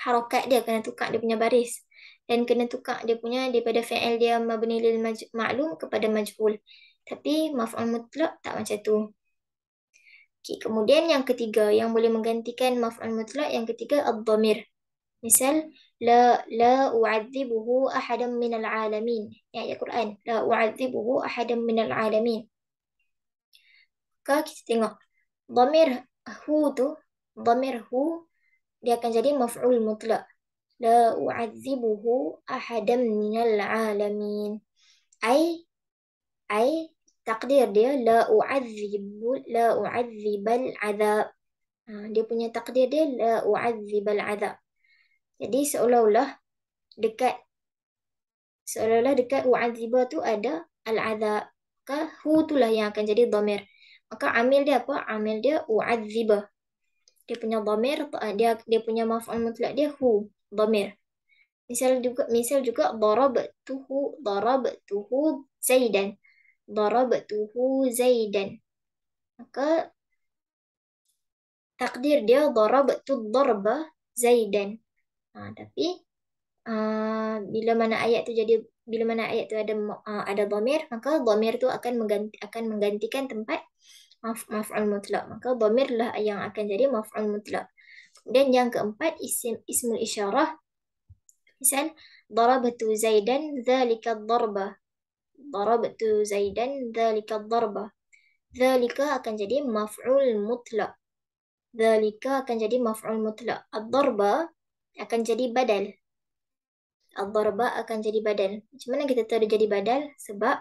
harokat dia, kena tukar dia punya baris. Dan kena tukar dia punya daripada fa'il dia mabni lil maklum kepada majhul. Tapi maf'ul mutlak tak macam tu. Okay, kemudian yang ketiga yang boleh menggantikan maf'ul mutlak yang ketiga ad-dhamir. Misal la la u'adzibuhu ahadan min al-alamin. Ya ayat Quran. La u'adzibuhu ahadan min al-alamin. Maka kita tengok dhamir hu tu dhamir hu dia akan jadi maf'ul mutlak. La u'adzibuhu ahadan min al-alamin. Ai ai takdir dia la u'adzibul la u'adzibal azab. Ha, dia punya takdir dia la u'adzibal azab. Jadi seolah-olah dekat seolah-olah dekat u'adziba tu ada al-azab. Maka hu itulah yang akan jadi dhamir. Maka amil dia apa? Amil dia u'adziba. Dia punya dhamir eh, dia dia punya maf'ul mutlak dia hu dhamir. Misal juga misal juga darabtuhu darabtuhu zaidan darabtuhu zaidan. Maka takdir dia darabtu darba zaidan. Ha, tapi uh, bila mana ayat tu jadi bila mana ayat tu ada uh, ada dhamir maka dhamir tu akan mengganti akan menggantikan tempat maf'ul maf mutlaq maka dhamir lah yang akan jadi maf'ul mutlaq dan yang keempat isim ismul isyarah misal darabtu zaidan zalika darbah darabtu zaidan dhalika darba dhalika akan jadi maf'ul mutlak dhalika akan jadi maf'ul mutlak ad-darba akan jadi badal ad-darba akan jadi badal macam mana kita tahu dia jadi badal sebab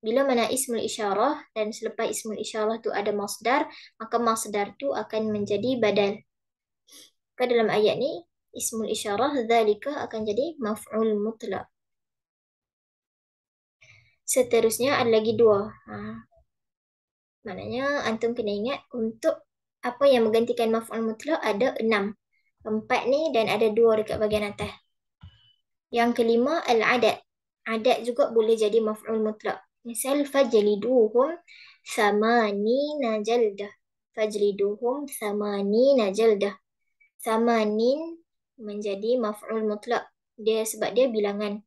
bila mana ismul isyarah dan selepas ismul isyarah tu ada masdar maka masdar tu akan menjadi badal ke dalam ayat ni ismul isyarah dhalika akan jadi maf'ul mutlak seterusnya ada lagi dua. Ha. Maknanya antum kena ingat untuk apa yang menggantikan maf'ul mutlak ada enam. Empat ni dan ada dua dekat bahagian atas. Yang kelima al-adad. Adad juga boleh jadi maf'ul mutlak. Misal fajliduhum samani najaldah. Fajliduhum samani najaldah. Samanin menjadi maf'ul mutlak. Dia sebab dia bilangan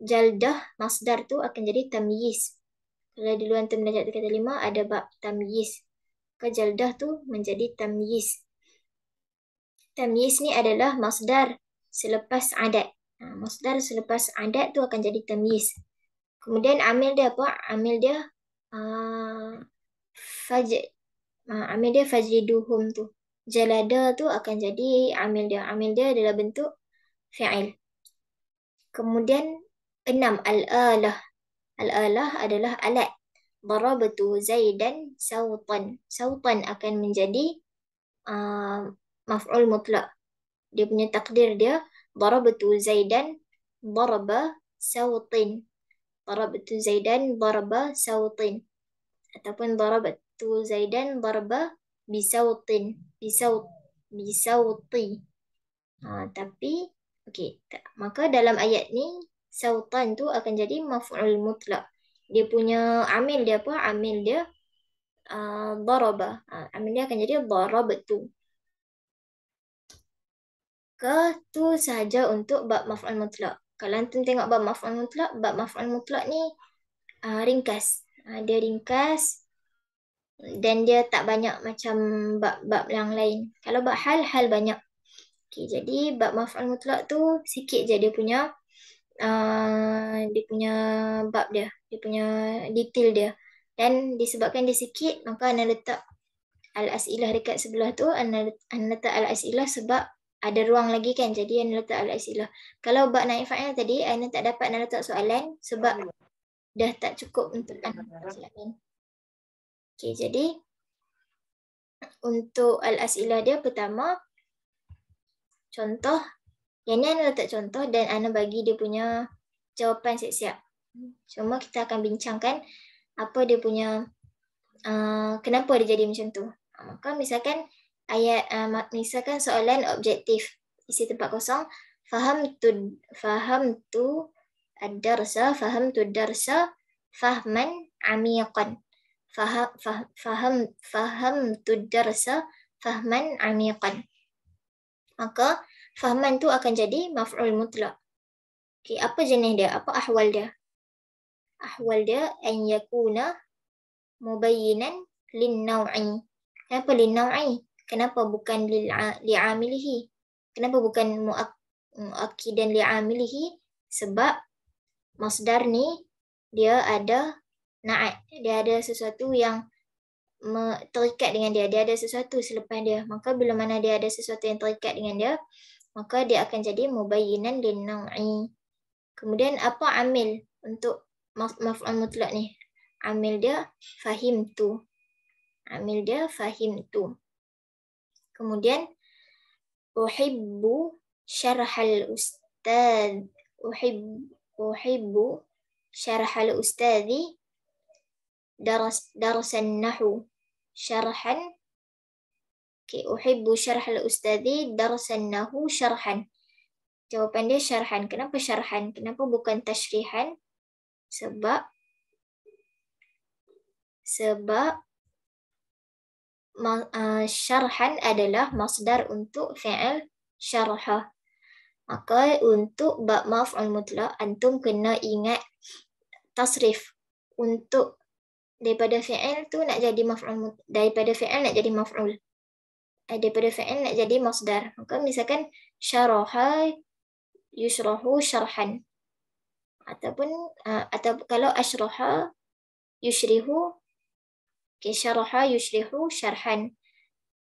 jaldah masdar tu akan jadi tamyiz. Kalau di luar term najat kata lima ada bab tamyiz. Ke jaldah tu menjadi tamyiz. Tamyiz ni adalah masdar selepas adat. Ha, masdar selepas adat tu akan jadi tamyiz. Kemudian amil dia apa? Amil dia uh, faj uh, amil dia fajriduhum tu. Jalada tu akan jadi amil dia. Amil dia adalah bentuk fi'il. Kemudian Keenam, al-alah. Al-alah adalah alat. Darabatu zaidan sautan. Sautan akan menjadi uh, maf'ul mutlak. Dia punya takdir dia, darabatu zaidan daraba sautin. Darabatu zaidan daraba sautin. Ataupun darabatu zaidan daraba bisautin. Bisaut, bisauti. Uh, tapi, okey. Maka dalam ayat ni, sautan tu akan jadi maf'ul mutlak. Dia punya amil dia apa? Amil dia uh, daraba. Uh, amil dia akan jadi darabtu. Ke tu sahaja untuk bab maf'ul mutlak. Kalau tu tengok bab maf'ul mutlak, bab maf'ul mutlak ni uh, ringkas. Uh, dia ringkas dan dia tak banyak macam bab-bab yang lain. Kalau bab hal, hal banyak. Okay, jadi bab maf'ul mutlak tu sikit je dia punya Ah, dia punya bab dia, dia punya detail dia. Dan disebabkan dia sikit, maka anda letak al-as'ilah dekat sebelah tu, anda letak al-as'ilah sebab ada ruang lagi kan, jadi anda letak al-as'ilah. Kalau bab naik fa'il tadi, anda tak dapat anda letak soalan sebab dah tak cukup untuk anda soalan. Okay, jadi untuk al-as'ilah dia pertama, contoh yang ni Ana letak contoh dan Ana bagi dia punya jawapan siap-siap. Cuma kita akan bincangkan apa dia punya, uh, kenapa dia jadi macam tu. Ha, maka misalkan ayat, uh, misalkan soalan objektif isi tempat kosong. Faham tu, faham tu ad-darsa, faham tu darsa, fahman amiqan. Faham, faham, faham faham tu darsa, fahman amiqan. Maka, Fahaman tu akan jadi maf'ul mutlak. Okay, apa jenis dia? Apa ahwal dia? Ahwal dia an yakuna mubayyinan lin naw'i. Kenapa lin naw'i? Kenapa bukan lil li'amilihi? Kenapa bukan mu'ak mu'akkidan li'amilihi? Sebab masdar ni dia ada na'at. Dia ada sesuatu yang terikat dengan dia. Dia ada sesuatu selepas dia. Maka bila mana dia ada sesuatu yang terikat dengan dia, maka dia akan jadi mubayyinan lin naw'i. Kemudian apa amil untuk maf'ul mutlak ni? Amil dia fahim tu. Amil dia fahim tu. Kemudian uhibbu syarhal ustaz. Uhib uhibbu syarhal ustazi daras darasan nahu syarhan Okay, uhibbu syarh al-ustadhi darsannahu syarhan. Jawapan dia syarhan. Kenapa syarhan? Kenapa bukan tashrihan? Sebab sebab uh, syarhan adalah masdar untuk fi'il syarha. Maka untuk bab maf'ul mutlak, antum kena ingat tasrif untuk daripada fi'il tu nak jadi maf'ul daripada fi'il nak jadi maf'ul Eh, daripada fi'il nak jadi masdar. Maka misalkan syaraha yusrahu syarhan. Ataupun uh, atau kalau asyraha yusrihu okay, syaraha yusrihu syarhan.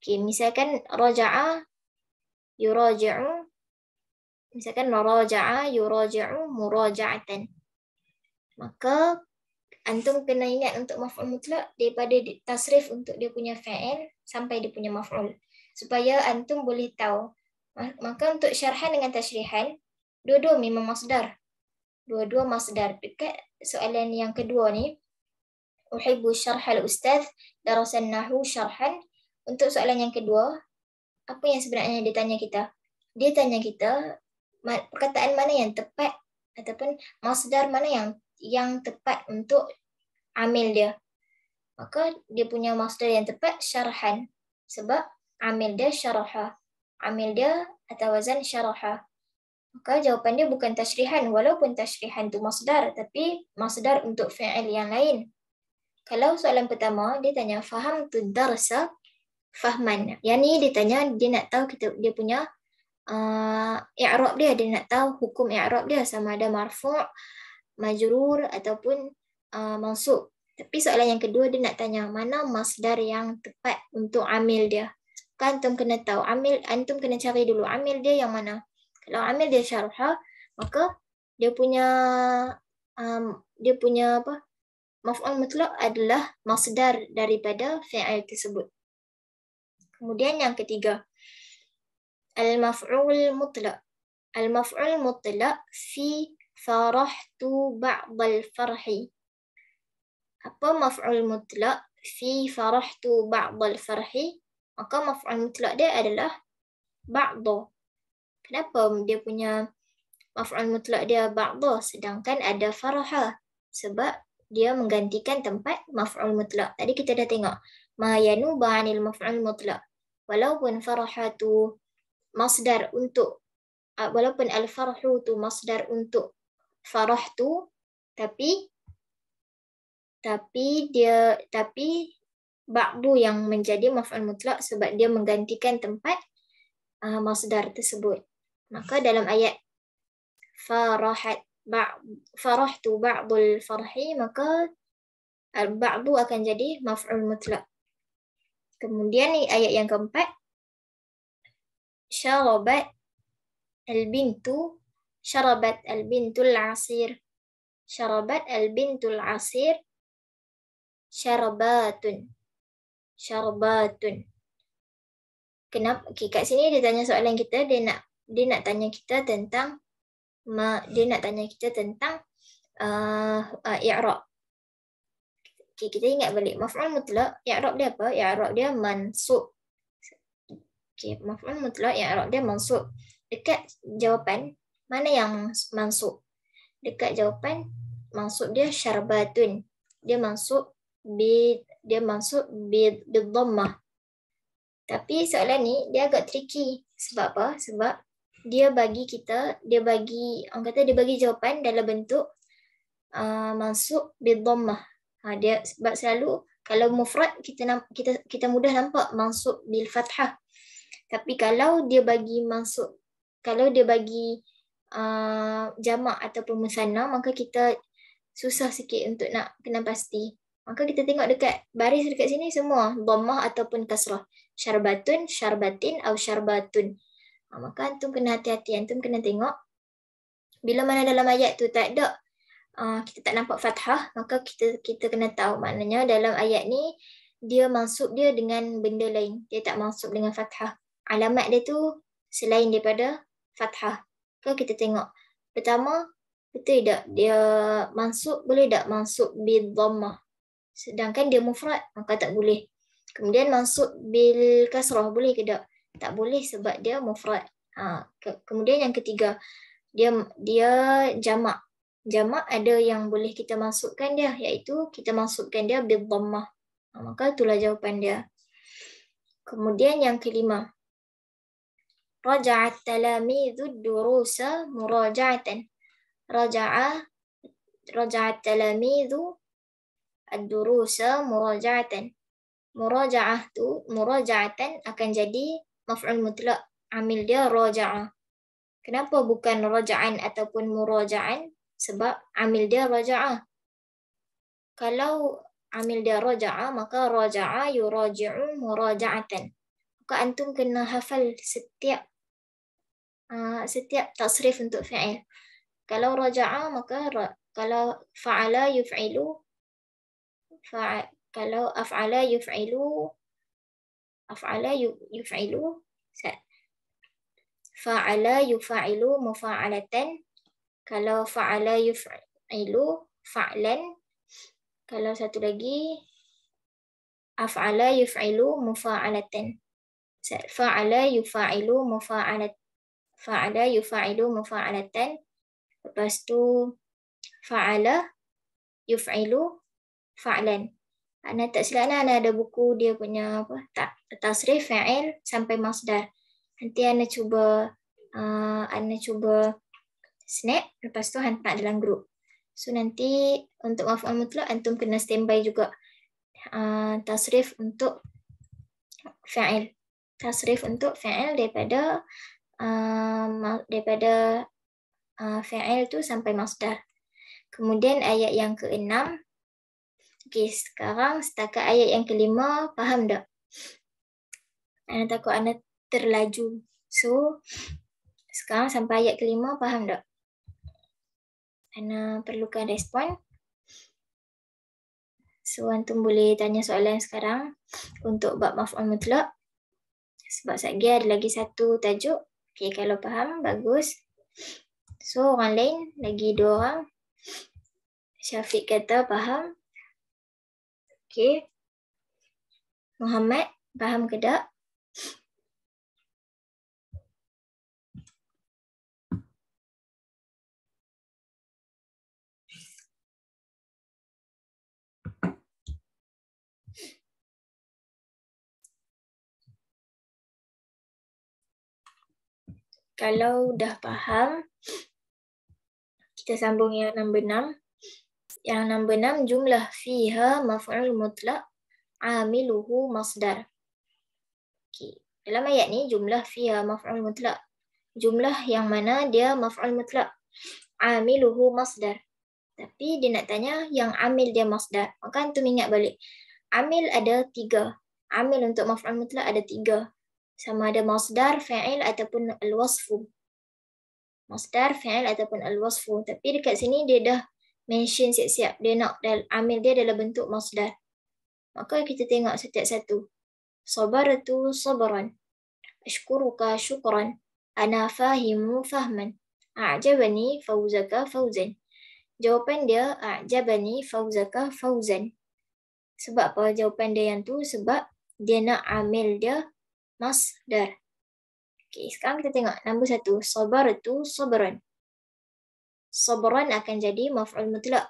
Okay, misalkan raja'a yuraji'u misalkan raja'a yuraji'u muraja'atan. Maka antum kena ingat untuk maf'ul mutlak daripada tasrif untuk dia punya fa'il sampai dia punya maf'ul supaya antum boleh tahu maka untuk syarahan dengan tashrihan dua-dua memang masdar dua-dua masdar dekat soalan yang kedua ni uhibbu syarh al ustaz darasan nahu syarhan untuk soalan yang kedua apa yang sebenarnya dia tanya kita dia tanya kita perkataan mana yang tepat ataupun masdar mana yang yang tepat untuk amil dia. Maka dia punya master yang tepat syarahan. Sebab amil dia syaraha. Amil dia atau wazan syaraha. Maka jawapan dia bukan tashrihan. Walaupun tashrihan tu masdar. Tapi masdar untuk fi'il yang lain. Kalau soalan pertama dia tanya faham tu darsa fahman. Yang ni dia tanya dia nak tahu kita dia punya uh, i'rab dia. Dia nak tahu hukum i'rab dia sama ada marfu' majrur ataupun uh, mansub. Tapi soalan yang kedua dia nak tanya mana masdar yang tepat untuk amil dia. Kan antum kena tahu amil antum kena cari dulu amil dia yang mana. Kalau amil dia syarha maka dia punya um, dia punya apa? maf'ul mutlaq adalah masdar daripada fi'il tersebut. Kemudian yang ketiga al maf'ul mutlaq al maf'ul mutlaq fi farahtu ba'dal farhi. Apa maf'ul mutlaq? fi farahtu ba'dal farhi? Maka maf'ul mutlaq dia adalah ba'da. Kenapa dia punya maf'ul mutlaq dia ba'da sedangkan ada faraha? Sebab dia menggantikan tempat maf'ul mutlaq. Tadi kita dah tengok. Ma yanu ba'anil maf'ul mutlak. Walaupun faraha tu masdar untuk walaupun al-farhu tu masdar untuk farahtu tapi tapi dia tapi ba'du yang menjadi maf'ul mutlak sebab dia menggantikan tempat uh, masdar tersebut maka dalam ayat farahat ba' farahtu ba'dul farhi maka ah, ba'du akan jadi maf'ul mutlak kemudian ni ayat yang keempat syarabat al bintu syarabat al-bintul asir. Syarabat al-bintul asir. Syarabatun. Syarabatun. Kenapa? Okay, kat sini dia tanya soalan kita. Dia nak dia nak tanya kita tentang ma, dia nak tanya kita tentang uh, uh, i'rab. Okay, kita ingat balik maf'ul mutlak i'rab dia apa? I'rab dia mansub. Okey, maf'ul mutlak i'rab dia mansub. Dekat jawapan mana yang masuk dekat jawapan masuk dia syarbatun dia masuk bi dia masuk bi dhamma tapi soalan ni dia agak tricky sebab apa sebab dia bagi kita dia bagi orang kata dia bagi jawapan dalam bentuk uh, ah, masuk bi dhamma ha, ah, dia sebab selalu kalau mufrad kita kita kita mudah nampak masuk bil fathah tapi kalau dia bagi masuk kalau dia bagi Uh, jamak ataupun musanna maka kita susah sikit untuk nak kenal pasti. Maka kita tengok dekat baris dekat sini semua dhammah ataupun kasrah. Syarbatun, syarbatin atau syarbatun. Ha, maka antum kena hati-hati, antum kena tengok bila mana dalam ayat tu tak ada Uh, kita tak nampak fathah maka kita kita kena tahu maknanya dalam ayat ni dia masuk dia dengan benda lain dia tak masuk dengan fathah alamat dia tu selain daripada fathah kalau kita tengok pertama itu tidak hmm. dia masuk boleh tak masuk bil dhammah sedangkan dia mufrad maka tak boleh kemudian masuk bil kasrah boleh ke tak tak boleh sebab dia mufrad ha, kemudian yang ketiga dia dia jamak jamak ada yang boleh kita masukkan dia iaitu kita masukkan dia bil dhammah ha, maka itulah jawapan dia kemudian yang kelima Raja'a at-talamidhu ad-durusa muraja'atan. Raja'a raja'a at-talamidhu durusa muraja'atan. Muraja'ah tu muraja'atan akan jadi maf'ul mutlak. Amil dia raja'a. Kenapa bukan raja'an ataupun muraja'an? Sebab amil dia raja'a. Kalau amil dia raja'a, maka raja'a yuraji'u muraja'atan. Maka antum kena hafal setiap Ah, setiap tasrif untuk fi'il. Kalau raja'a maka ra, kalau fa'ala yuf'ilu fa kalau af'ala yuf'ilu af'ala yuf'ilu fa'ala yuf'ilu mufa'alatan kalau fa'ala yuf'ilu fa'lan kalau satu lagi af'ala yuf'ilu mufa'alatan fa'ala yuf'ilu mufa'alat fa'ala yufa'ilu mufa'alatan lepas tu fa'ala yuf'ilu fa'lan ana tak silap lah, ana ada buku dia punya apa tak tasrif fa'il sampai masdar nanti ana cuba uh, ana cuba snap lepas tu hantar dalam grup so nanti untuk maf'ul mutlak antum kena standby juga uh, tasrif untuk fa'il tasrif untuk fa'il daripada uh, daripada uh, fi'il tu sampai masdar. Kemudian ayat yang keenam. okay sekarang setakat ayat yang kelima, faham tak? Anak takut anak terlaju. So, sekarang sampai ayat kelima, faham tak? Anak perlukan respon. So, antum boleh tanya soalan sekarang untuk bab maf'ul mutlak. Sebab sekejap ada lagi satu tajuk Okay, kalau faham, bagus. So, orang lain, lagi dua orang. Syafiq kata, faham. Okay. Muhammad, faham ke tak? kalau dah faham, kita sambung yang nombor enam. Yang nombor enam, jumlah fiha maf'ul mutlak amiluhu masdar. Okay. Dalam ayat ni, jumlah fiha maf'ul mutlak. Jumlah yang mana dia maf'ul mutlak. Amiluhu masdar. Tapi dia nak tanya yang amil dia masdar. Maka tu minyak balik. Amil ada tiga. Amil untuk maf'ul mutlak ada tiga sama ada masdar fa'il ataupun al-wasfu masdar fa'il ataupun al-wasfu tapi dekat sini dia dah mention siap-siap dia nak dan amil dia adalah bentuk masdar maka kita tengok setiap satu sabaratu sabran ashkuruka syukran ana fahimu fahman a'jabani fawzaka fawzan jawapan dia a'jabani fawzaka fawzan sebab apa jawapan dia yang tu sebab dia nak amil dia masdar. Okey, sekarang kita tengok nombor satu. Sabar tu sabaran. Sabaran akan jadi maf'ul mutlak.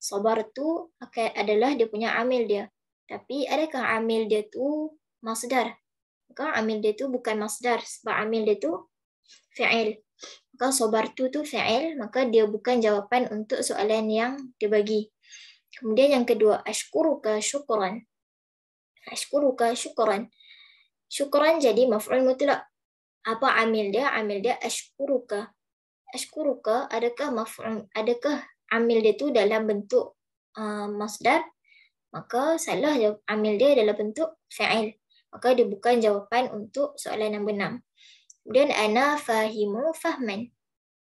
Sabar tu akan adalah dia punya amil dia. Tapi adakah amil dia tu masdar? Maka amil dia tu bukan masdar sebab amil dia tu fi'il. Maka sabar tu tu fi'il, maka dia bukan jawapan untuk soalan yang dia bagi. Kemudian yang kedua, asykuruka syukuran. Asykuruka syukuran. Syukuran jadi maf'ul mutlak. Apa amil dia? Amil dia ashkuruka. Ashkuruka adakah maf'ul adakah amil dia tu dalam bentuk uh, masdar? Maka salah jawab amil dia dalam bentuk fa'il. Maka dia bukan jawapan untuk soalan nombor 6. Kemudian ana fahimu fahman.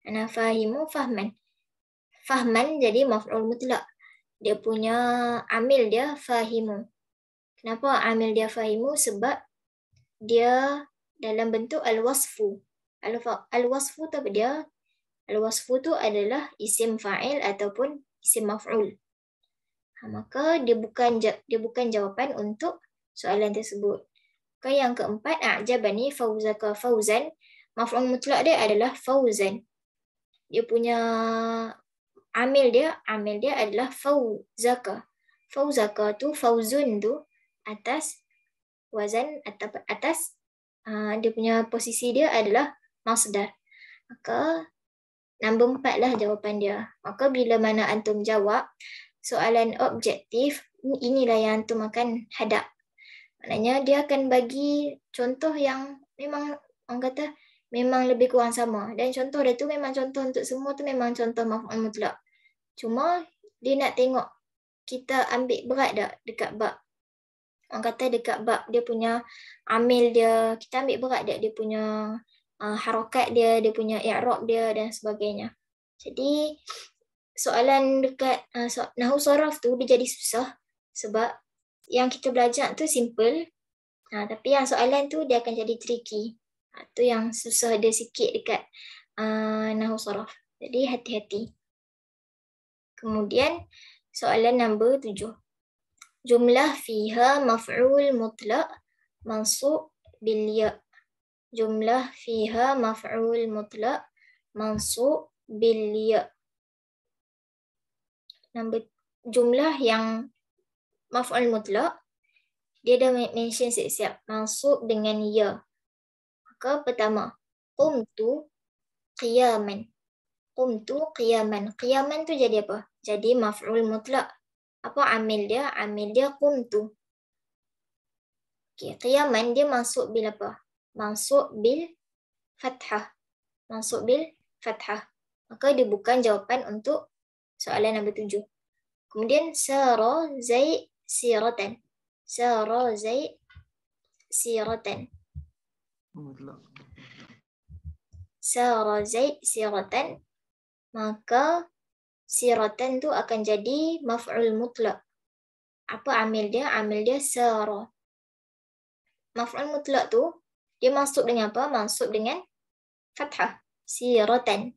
Ana fahimu fahman. Fahman jadi maf'ul mutlak. Dia punya amil dia fahimu. Kenapa amil dia fahimu? Sebab dia dalam bentuk al-wasfu. Al-wasfu tu apa dia? Al-wasfu tu adalah isim fa'il ataupun isim maf'ul. Ha, maka dia bukan dia bukan jawapan untuk soalan tersebut. Ke yang keempat, a'jabani fawzaka fauzan Maf'ul mutlak dia adalah fauzan. Dia punya amil dia, amil dia adalah fauzaka fauzaka tu, fawzun tu atas wazan atau atas uh, dia punya posisi dia adalah masdar. Maka nombor empat lah jawapan dia. Maka bila mana antum jawab soalan objektif, inilah yang antum akan hadap. Maknanya dia akan bagi contoh yang memang orang kata memang lebih kurang sama. Dan contoh dia tu memang contoh untuk semua tu memang contoh maf'ul mutlak. Cuma dia nak tengok kita ambil berat tak dekat bab orang kata dekat bab dia punya amil dia kita ambil berat dia dia punya uh, harokat dia dia punya i'rab dia dan sebagainya jadi soalan dekat uh, so, nahu sorof tu dia jadi susah sebab yang kita belajar tu simple ha, uh, tapi yang soalan tu dia akan jadi tricky uh, tu yang susah dia sikit dekat uh, nahu sorof jadi hati-hati kemudian soalan nombor tujuh jumlah fiha maf'ul mutlak mansub bil ya jumlah fiha maf'ul mutlak mansub bil ya number jumlah yang maf'ul mutlak dia dah mention siap-siap mansub dengan ya maka pertama qumtu qiyaman qumtu qiyaman qiyaman tu jadi apa jadi maf'ul mutlak apa amil dia? Amil dia kuntu. Okey, qiyaman dia masuk bil apa? Masuk bil fathah. Masuk bil fathah. Maka dia bukan jawapan untuk soalan nombor tujuh. Kemudian sara zaid siratan. Sara zaid siratan. Sara zaid siratan. Maka siratan tu akan jadi maf'ul mutlak. Apa amil dia? Amil dia sara. Maf'ul mutlak tu dia masuk dengan apa? Masuk dengan fathah. Siratan.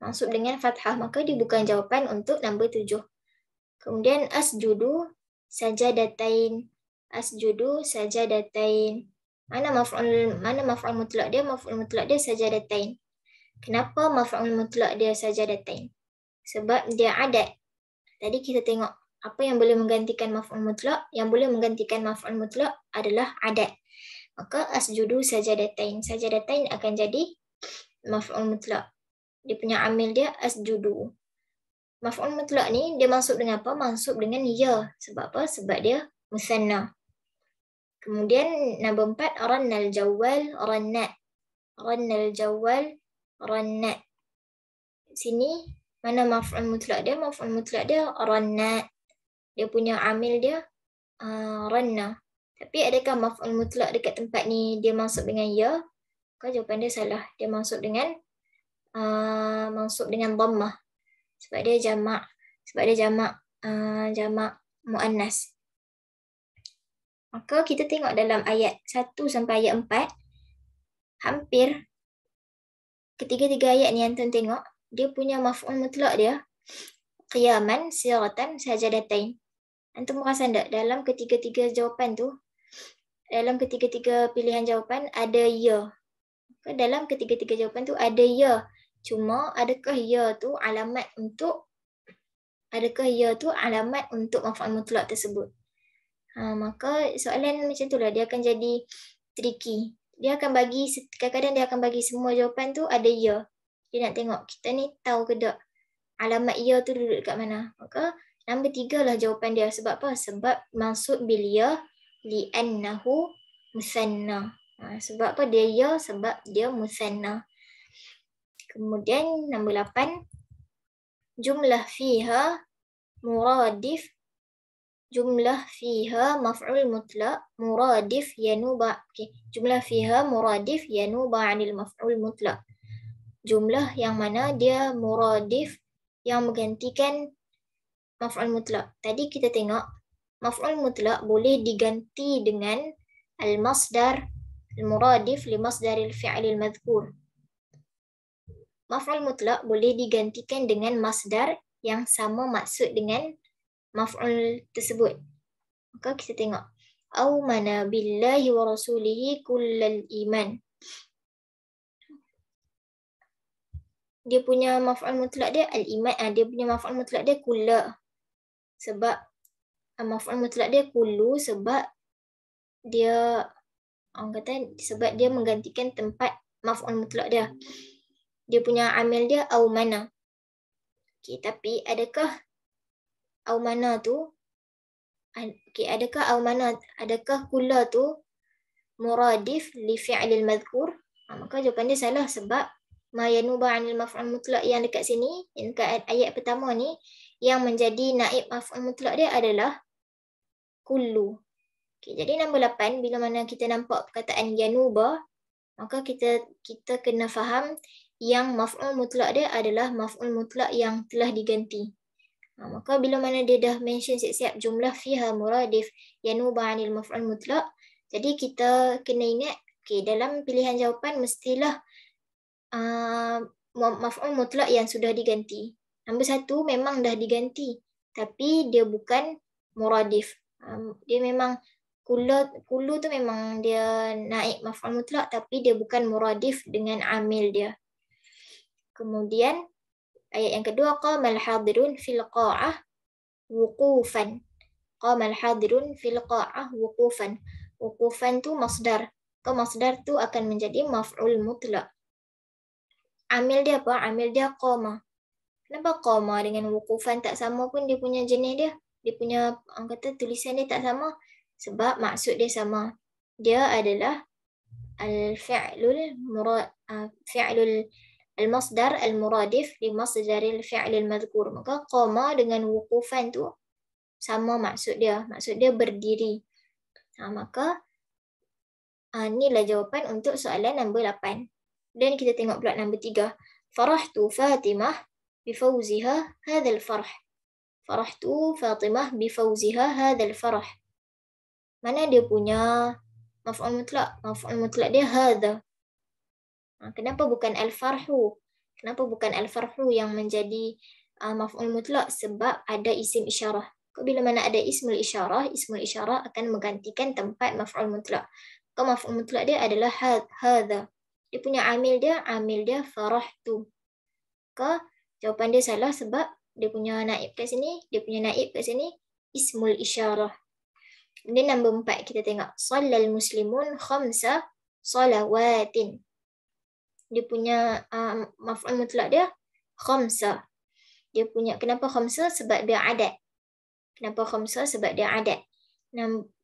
Masuk dengan fathah. Maka dia bukan jawapan untuk nombor tujuh. Kemudian asjudu saja datain. Asjudu saja datain. Mana maf'ul mana maf'ul mutlak dia? Maf'ul mutlak dia saja datain. Kenapa maf'ul mutlak dia saja datain? sebab dia ada. Tadi kita tengok apa yang boleh menggantikan maf'ul mutlak? Yang boleh menggantikan maf'ul mutlak adalah ada. Maka asjudu sajadatain. Sajadatain akan jadi maf'ul mutlak. Dia punya amil dia asjudu. Maf'ul mutlak ni dia masuk dengan apa? Masuk dengan ya. Sebab apa? Sebab dia musanna. Kemudian nombor empat, rannal jawal rannat. Rannal jawal rannat. Sini mana maf'ul mutlak dia maf'ul mutlak dia ranna dia punya amil dia uh, ranna tapi adakah maf'ul mutlak dekat tempat ni dia masuk dengan ya kau jawapan dia salah dia masuk dengan uh, masuk dengan dhammah sebab dia jamak sebab dia jamak uh, jamak muannas maka kita tengok dalam ayat 1 sampai ayat 4 hampir ketiga-tiga ayat ni yang tuan tengok dia punya maf'ul mutlak dia qiyaman siratan sajadatain antum rasa tak dalam ketiga-tiga jawapan tu dalam ketiga-tiga pilihan jawapan ada ya ke dalam ketiga-tiga jawapan tu ada ya cuma adakah ya tu alamat untuk adakah ya tu alamat untuk maf'ul mutlak tersebut ha, maka soalan macam tu lah dia akan jadi tricky dia akan bagi kadang-kadang dia akan bagi semua jawapan tu ada ya dia nak tengok kita ni tahu ke tak alamat ia tu duduk dekat mana. Maka nombor tiga lah jawapan dia. Sebab apa? Sebab maksud bil ya li annahu musanna. Ha, sebab apa dia ya? Sebab dia musanna. Kemudian nombor lapan. Jumlah fiha muradif. Jumlah fiha maf'ul mutlak muradif yanuba. Okay. Jumlah fiha muradif yanuba anil maf'ul mutlak jumlah yang mana dia muradif yang menggantikan maf'ul mutlak. Tadi kita tengok maf'ul mutlak boleh diganti dengan al-masdar al-muradif li masdar al-fi'l al-madhkur. Maf'ul mutlak boleh digantikan dengan masdar yang sama maksud dengan maf'ul tersebut. Maka kita tengok au mana billahi wa rasulihi kullal iman. dia punya maf'ul mutlak dia al-iman ah, dia punya maf'ul mutlak dia kula sebab ah, maf'ul mutlak dia kulu sebab dia orang kata sebab dia menggantikan tempat maf'ul mutlak dia dia punya amil dia au mana okey tapi adakah au mana tu okey adakah au mana adakah kula tu muradif li al madhkur ah, maka jawapan dia salah sebab ma yanuba anil maf'ul mutlaq yang dekat sini yang dekat ayat pertama ni yang menjadi naib maf'ul mutlaq dia adalah kullu. Okey jadi nombor 8 bila mana kita nampak perkataan yanuba maka kita kita kena faham yang maf'ul mutlaq dia adalah maf'ul mutlaq yang telah diganti. Ha, maka bila mana dia dah mention siap-siap jumlah fiha muradif yanuba anil maf'ul mutlaq jadi kita kena ingat okey dalam pilihan jawapan mestilah uh, ah, maf'ul oh, mutlak yang sudah diganti. Nombor satu memang dah diganti. Tapi dia bukan muradif. Um, ah, dia memang kulu, kulu tu memang dia naik maf'ul mutlak tapi dia bukan muradif dengan amil dia. Kemudian ayat yang kedua qamal hadirun fil qa'ah wuqufan. Qamal hadirun fil qa'ah wuqufan. Wuqufan tu masdar. Kemasdar tu akan menjadi maf'ul mutlak. Amil dia apa? Amil dia koma. Kenapa koma dengan wukufan tak sama pun dia punya jenis dia? Dia punya orang kata tulisan dia tak sama. Sebab maksud dia sama. Dia adalah al-fi'lul murad uh, ah, fi'lul al-masdar al-muradif li masdaril fi'lil madhkur. Maka koma dengan wukufan tu sama maksud dia. Maksud dia berdiri. Ha, maka uh, inilah jawapan untuk soalan nombor 8. Dan kita tengok pula nombor tiga. Farahtu Fatimah bifawziha hadhal farah. tu Fatimah bifawziha hadhal farah. Mana dia punya maf'ul mutlak? Maf'ul mutlak dia hadha. Kenapa bukan al-farhu? Kenapa bukan al-farhu yang menjadi uh, maf'ul mutlak? Sebab ada isim isyarah. Bila mana ada ismul isyarah, ismul isyarah akan menggantikan tempat maf'ul mutlak. Kau maf'ul mutlak dia adalah hadha dia punya amil dia amil dia farahtu ke jawapan dia salah sebab dia punya naib kat sini dia punya naib kat sini ismul isyarah ini nombor empat kita tengok solal muslimun khamsa salawatin dia punya uh, maf'ul mutlak dia khamsa dia punya kenapa khamsa sebab dia adat kenapa khamsa sebab dia adat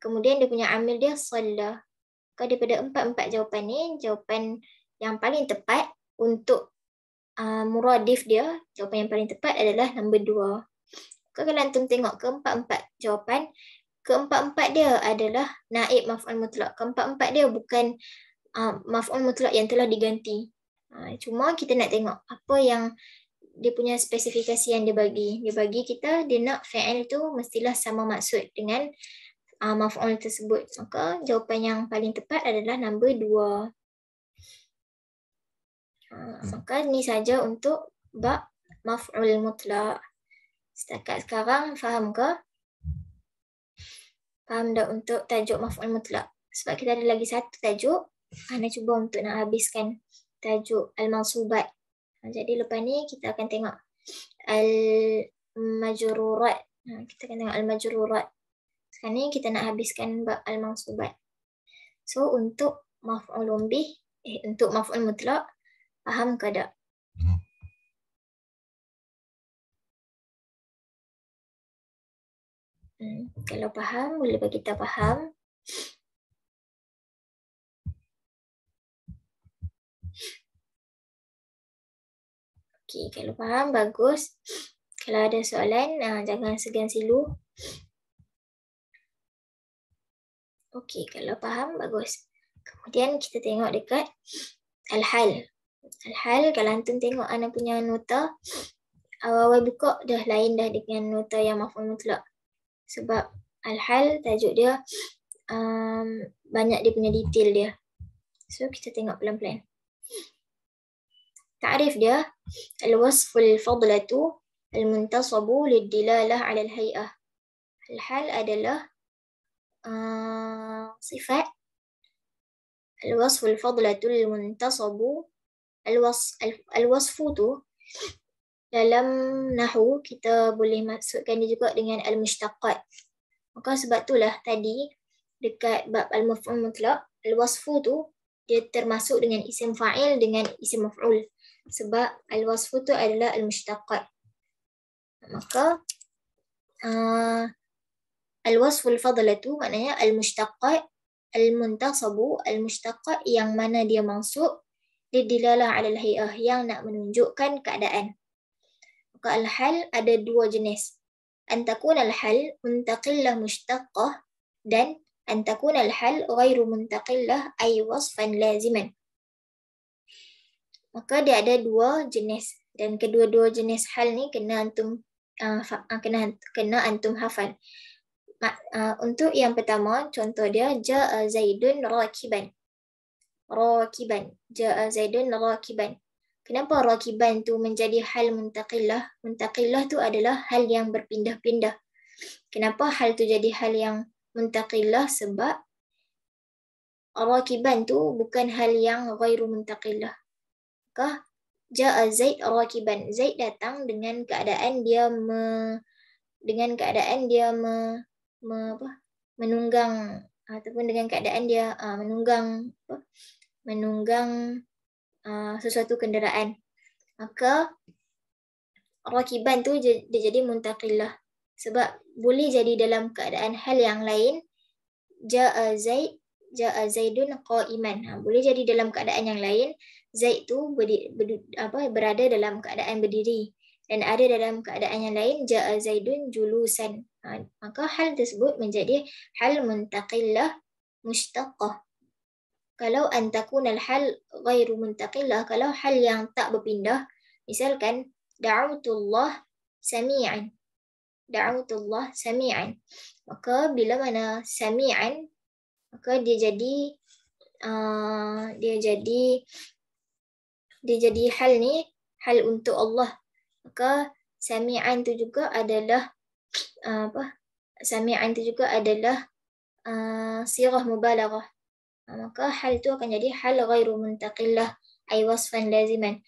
kemudian dia punya amil dia sallah kau daripada empat-empat jawapan ni, jawapan yang paling tepat untuk uh, muradif dia, jawapan yang paling tepat adalah nombor dua. Kau kalau antum tengok empat empat jawapan, keempat-empat dia adalah naib maf'ul mutlak. Keempat-empat dia bukan uh, maf'ul mutlak yang telah diganti. Uh, cuma kita nak tengok apa yang dia punya spesifikasi yang dia bagi. Dia bagi kita, dia nak fa'il tu mestilah sama maksud dengan uh, ah, maf'ul tersebut. Maka jawapan yang paling tepat adalah nombor 2. Ah, hmm. Maka ni saja untuk bab maf'ul mutlak. Setakat sekarang faham ke? Faham dah untuk tajuk maf'ul mutlak. Sebab kita ada lagi satu tajuk, Ana ah, cuba untuk nak habiskan tajuk al-mansubat. Jadi lepas ni kita akan tengok al-majrurat. kita akan tengok al-majrurat. Kerana kita nak habiskan bab al-mansubat. So untuk maf'ul lumbih, eh, untuk maf'ul mutlak, faham ke tak? Hmm, hmm kalau faham, boleh bagi kita faham. Okay, kalau faham, bagus. Kalau ada soalan, ah, jangan segan silu. Okey, kalau faham bagus. Kemudian kita tengok dekat al-hal. Al-hal kalau antum tengok ana punya nota awal-awal buku dah lain dah dengan nota yang maful mutlak. Sebab al-hal tajuk dia um, banyak dia punya detail dia. So kita tengok pelan-pelan. Ta'rif dia al-wasf al-fadlatu al-muntasabu lid-dilalah 'ala al-hay'ah. Al-hal adalah صفات الوصف الفضلة المنتصب الوصف الوصف تو dalam nahu kita boleh masukkan dia juga dengan al-mushtaqat. Maka sebab itulah tadi dekat bab al-maf'ul mutlak, al-wasfu tu dia termasuk dengan isim fa'il dengan isim maf'ul. Sebab al-wasfu tu adalah al-mushtaqat. Maka uh, Al-wasf al-fadl itu maknanya al-mushtaqat al-muntasabu al-mushtaqat yang mana dia masuk di dilalah al hayah yang nak menunjukkan keadaan. Maka al-hal ada dua jenis. Antakun al-hal muntaqillah mushtaqah dan antakun al-hal ghairu muntaqillah ay wasfan laziman. Maka dia ada dua jenis dan kedua-dua jenis hal ni kena antum uh, kena kena antum hafal. Uh, untuk yang pertama, contoh dia Ja'a uh, Zaidun Rakiban. Rakiban. Ja'a uh, Zaidun Rakiban. Kenapa Rakiban tu menjadi hal muntaqillah? Muntaqillah tu adalah hal yang berpindah-pindah. Kenapa hal tu jadi hal yang muntaqillah? Sebab Rakiban tu bukan hal yang ghairu muntaqillah. Kah? Ja'a uh, Zaid Rakiban. Zaid datang dengan keadaan dia me, dengan keadaan dia me, me, apa, menunggang ataupun dengan keadaan dia uh, menunggang apa, menunggang uh, sesuatu kenderaan maka rakiban tu dia jadi muntaqilah sebab boleh jadi dalam keadaan hal yang lain jaa zaid jaa zaidun qaiman ha, boleh jadi dalam keadaan yang lain zaid tu berdi, ber, apa berada dalam keadaan berdiri dan ada dalam keadaan yang lain jaa zaidun julusan ha, maka hal tersebut menjadi hal muntaqillah mushtaqah kalau antakun al hal ghairu muntaqillah kalau hal yang tak berpindah misalkan da'utullah sami'an da'utullah sami'an maka bila mana sami'an maka dia jadi uh, dia jadi dia jadi hal ni hal untuk Allah maka sami'an itu juga adalah ah, apa? Sami'an itu juga adalah uh, sirah mubalaghah. Ah, maka hal itu akan jadi hal ghairu muntaqillah ay wasfan laziman.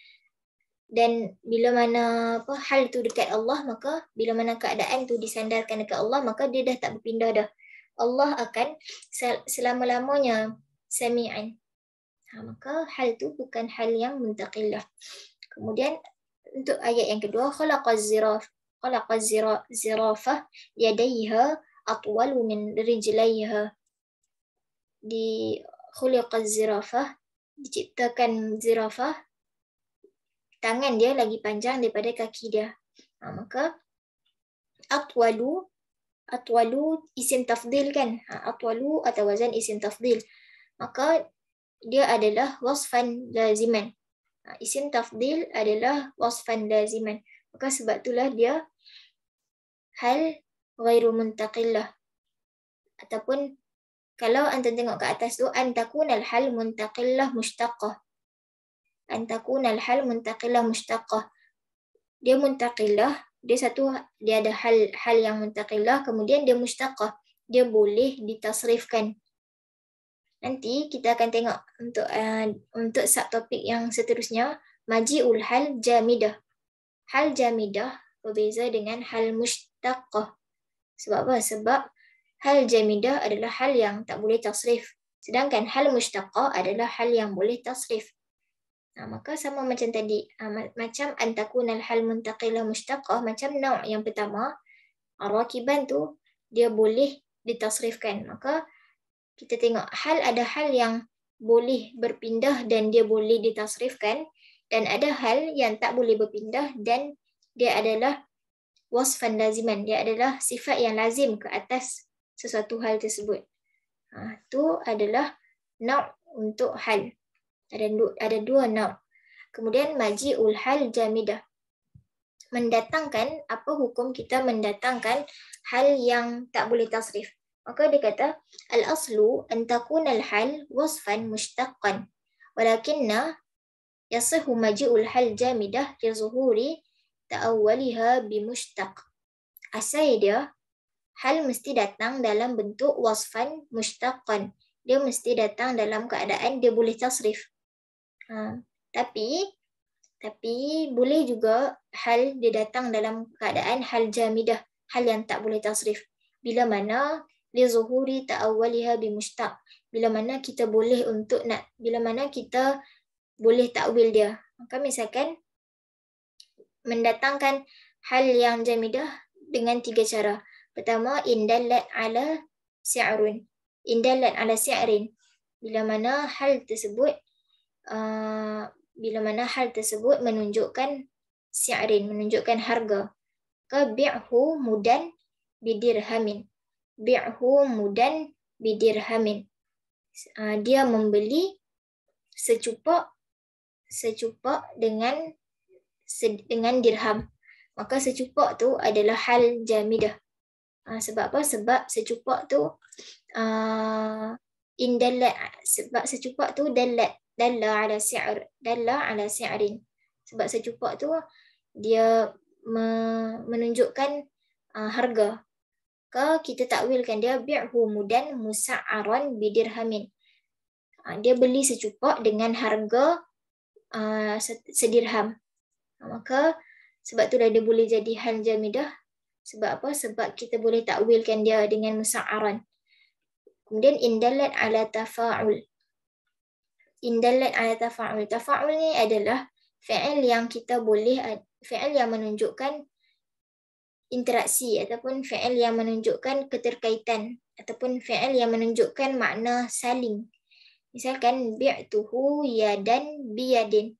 Dan bila mana apa hal itu dekat Allah maka bila mana keadaan itu disandarkan dekat Allah maka dia dah tak berpindah dah. Allah akan selama-lamanya sami'an. Ha, maka hal itu bukan hal yang muntaqillah. Kemudian untuk ayat yang kedua khalaqaz ziraf khalaqaz zirafa yadayha atwalu min rijlayha di khuliqaz zirafa diciptakan zirafa tangan dia lagi panjang daripada kaki dia ha, maka atwalu atwalu isim tafdil kan ha, atwalu atau wazan isim tafdil maka dia adalah wasfan laziman Ha, isim tafdil adalah wasfan laziman. Maka sebab itulah dia hal ghairu muntaqillah. Ataupun kalau anda tengok ke atas tu takunal hal muntaqillah mushtaqah. Antakunal hal muntaqillah mushtaqah. Dia muntaqillah, dia satu dia ada hal hal yang muntaqillah kemudian dia mushtaqah. Dia boleh ditasrifkan nanti kita akan tengok untuk uh, untuk subtopik yang seterusnya majiul hal jamidah. Hal jamidah berbeza dengan hal mustaqah. Sebab apa? Sebab hal jamidah adalah hal yang tak boleh tasrif. Sedangkan hal mustaqah adalah hal yang boleh tasrif. Nah, maka sama macam tadi. Uh, macam antakunal hal muntaqilah mustaqah. Macam nau' yang pertama. Rakiban tu dia boleh ditasrifkan. Maka kita tengok hal ada hal yang boleh berpindah dan dia boleh ditasrifkan dan ada hal yang tak boleh berpindah dan dia adalah wasfan laziman dia adalah sifat yang lazim ke atas sesuatu hal tersebut ha tu adalah naq untuk hal ada ada dua naq kemudian majiul hal jamidah mendatangkan apa hukum kita mendatangkan hal yang tak boleh tasrif Maka dia kata al-aslu an takuna al-hal wasfan mushtaqqan walakinna yasihu maji'ul hal jamidah ki zuhuri ta'awwaliha bi mushtaq. Asal dia hal mesti datang dalam bentuk wasfan mushtaqqan. Dia mesti datang dalam keadaan dia boleh tasrif. Ha. tapi tapi boleh juga hal dia datang dalam keadaan hal jamidah, hal yang tak boleh tasrif. Bila mana li zuhuri ta'awwaliha bi mushtaq bila mana kita boleh untuk nak bila mana kita boleh takwil dia maka misalkan mendatangkan hal yang jamidah dengan tiga cara pertama indallat ala si'run indallat ala si'rin bila mana hal tersebut uh, bila mana hal tersebut menunjukkan si'rin menunjukkan harga ke bi'hu mudan bidirhamin bi'hu mudan bidirhamin. Ah, dia membeli secupak secupak dengan dengan dirham. Maka secupak tu adalah hal jamidah. Ah, sebab apa? Sebab secupak tu uh, ah, indalat. Sebab secupak tu dalat. Dalla ala si'ar. Dalla ala si'arin. Sebab secupak tu dia menunjukkan uh, harga maka kita takwilkan dia bi'hu mudan musa'aran bidirhamin. Ha, dia beli secukup dengan harga uh, sedirham. Ha, maka sebab tu dah dia boleh jadi hal jamidah. Sebab apa? Sebab kita boleh takwilkan dia dengan musa'aran. Kemudian indalat ala tafa'ul. Indalat ala tafa'ul. Tafa'ul ni adalah fi'il yang kita boleh, fi'il yang menunjukkan interaksi ataupun fi'il yang menunjukkan keterkaitan ataupun fi'il yang menunjukkan makna saling. Misalkan bi'tuhu yadan biyadin.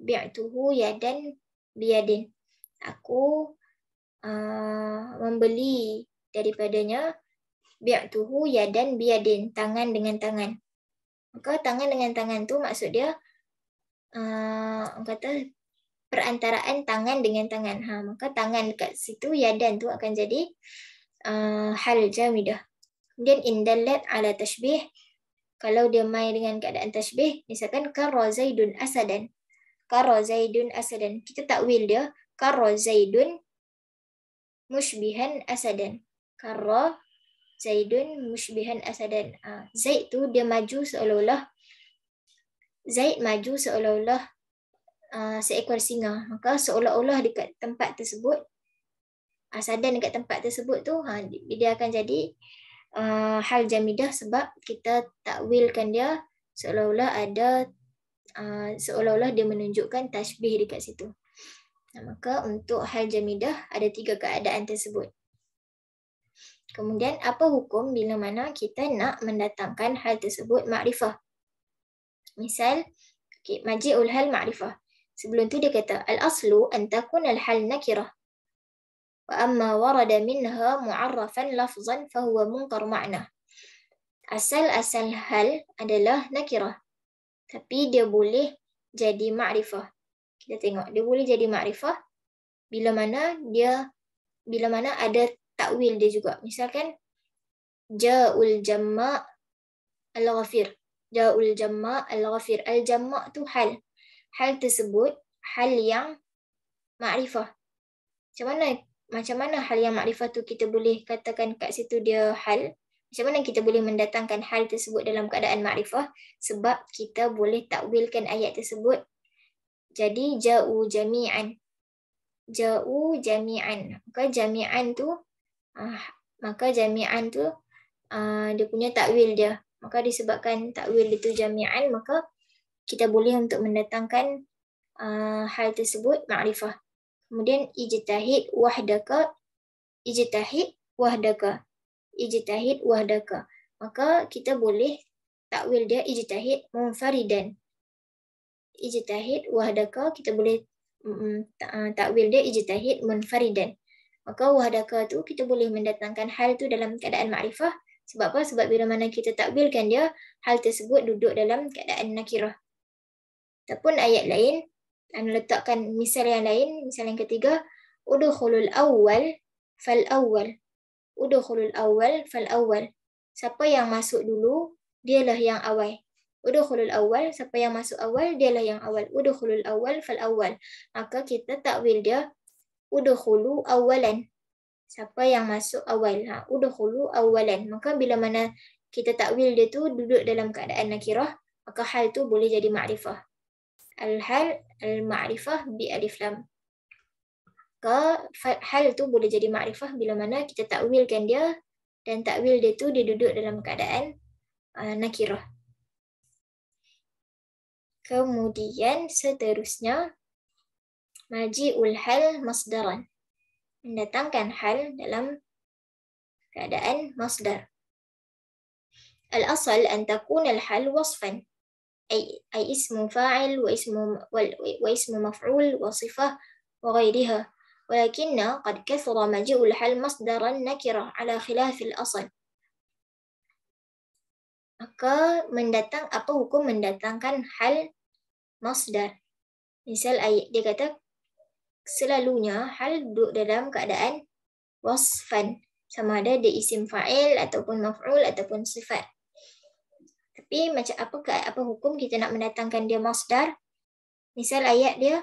Bi'tuhu yadan biyadin. Aku uh, membeli daripadanya bi'tuhu yadan biyadin, tangan dengan tangan. Maka tangan dengan tangan tu maksud dia uh, kata perantaraan tangan dengan tangan. Ha, maka tangan dekat situ, yadan tu akan jadi uh, hal jamidah. Kemudian indalat ala tashbih. Kalau dia mai dengan keadaan tashbih, misalkan karozaidun asadan. Karozaidun asadan. Kita tak will dia. Karozaidun musbihan asadan. Karo Zaidun musbihan asadan. Ha, Zaid tu dia maju seolah-olah Zaid maju seolah-olah Uh, seekor singa. Maka seolah-olah dekat tempat tersebut asadan uh, dekat tempat tersebut tu ha dia akan jadi uh, hal jamidah sebab kita takwilkan dia seolah-olah ada uh, seolah-olah dia menunjukkan tashbih dekat situ. Nah, maka untuk hal jamidah ada tiga keadaan tersebut. Kemudian apa hukum bila mana kita nak mendatangkan hal tersebut makrifah? Misal okay, majiul hal makrifah. Sebelum tu dia kata al-aslu an takuna al-hal nakirah. Wa amma warada minha mu'arrafan lafzan fa huwa munkar ma'na. Asal-asal hal adalah nakirah. Tapi dia boleh jadi ma'rifah. Kita tengok dia boleh jadi ma'rifah bila mana dia bila mana ada takwil dia juga. Misalkan ja'ul jamma al-ghafir. Ja'ul jamma al-ghafir. Al-jamma tu hal hal tersebut hal yang makrifah. Macam mana macam mana hal yang makrifah tu kita boleh katakan kat situ dia hal? Macam mana kita boleh mendatangkan hal tersebut dalam keadaan makrifah? Sebab kita boleh takwilkan ayat tersebut. Jadi ja'u jami'an. Ja'u jami'an. Maka jami'an tu ah, maka jami'an tu ah, dia punya takwil dia. Maka disebabkan takwil itu jami'an, maka kita boleh untuk mendatangkan uh, hal tersebut makrifah. Kemudian ijtihad wahdaka ijtihad wahdaka ijtihad wahdaka. Maka kita boleh takwil dia ijtihad munfaridan. Ijtihad wahdaka kita boleh mm, takwil dia ijtihad munfaridan. Maka wahdaka tu kita boleh mendatangkan hal tu dalam keadaan makrifah. Sebab apa? Sebab bila mana kita takwilkan dia, hal tersebut duduk dalam keadaan nakirah ataupun ayat lain anda letakkan misal yang lain misal yang ketiga udkhulul awwal fal awwal udkhulul awwal fal awwal siapa yang masuk dulu dialah yang awal udkhulul awwal siapa yang masuk awal dialah yang awal udkhulul awwal fal awwal maka kita takwil dia udkhulu awalan siapa yang masuk awal ha udkhulu awalan maka bila mana kita takwil dia tu duduk dalam keadaan nakirah maka hal tu boleh jadi makrifah al-hal al-ma'rifah bi alif lam. Ke hal tu boleh jadi ma'rifah bila mana kita takwilkan dia dan takwil dia tu dia duduk dalam keadaan uh, nakirah. Kemudian seterusnya maji'ul hal masdaran. Mendatangkan hal dalam keadaan masdar. Al-asal an takuna al-hal wasfan أي أي اسم فاعل واسم واسم مفعول وصفة وغيرها ولكن قد كثر مجيء الحل مصدرا نكرة على خلاف الأصل maka mendatang apa hukum mendatangkan hal masdar misal ayat dia kata selalunya hal duduk dalam keadaan wasfan sama ada dia isim fa'il ataupun maf'ul ataupun sifat tapi macam apa ke apa hukum kita nak mendatangkan dia masdar? Misal ayat dia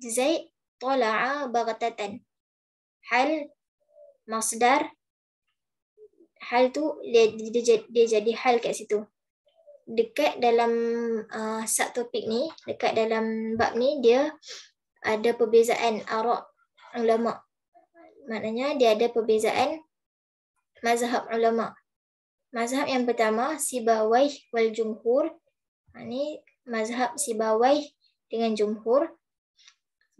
Zaid tala'a baghatatan. Hal masdar hal tu dia, dia, dia jadi hal kat situ. Dekat dalam uh, sub topik ni, dekat dalam bab ni dia ada perbezaan arak ulama. Maknanya dia ada perbezaan mazhab ulama mazhab yang pertama Sibawaih wal Jumhur. Ini ha, mazhab Sibawaih dengan Jumhur.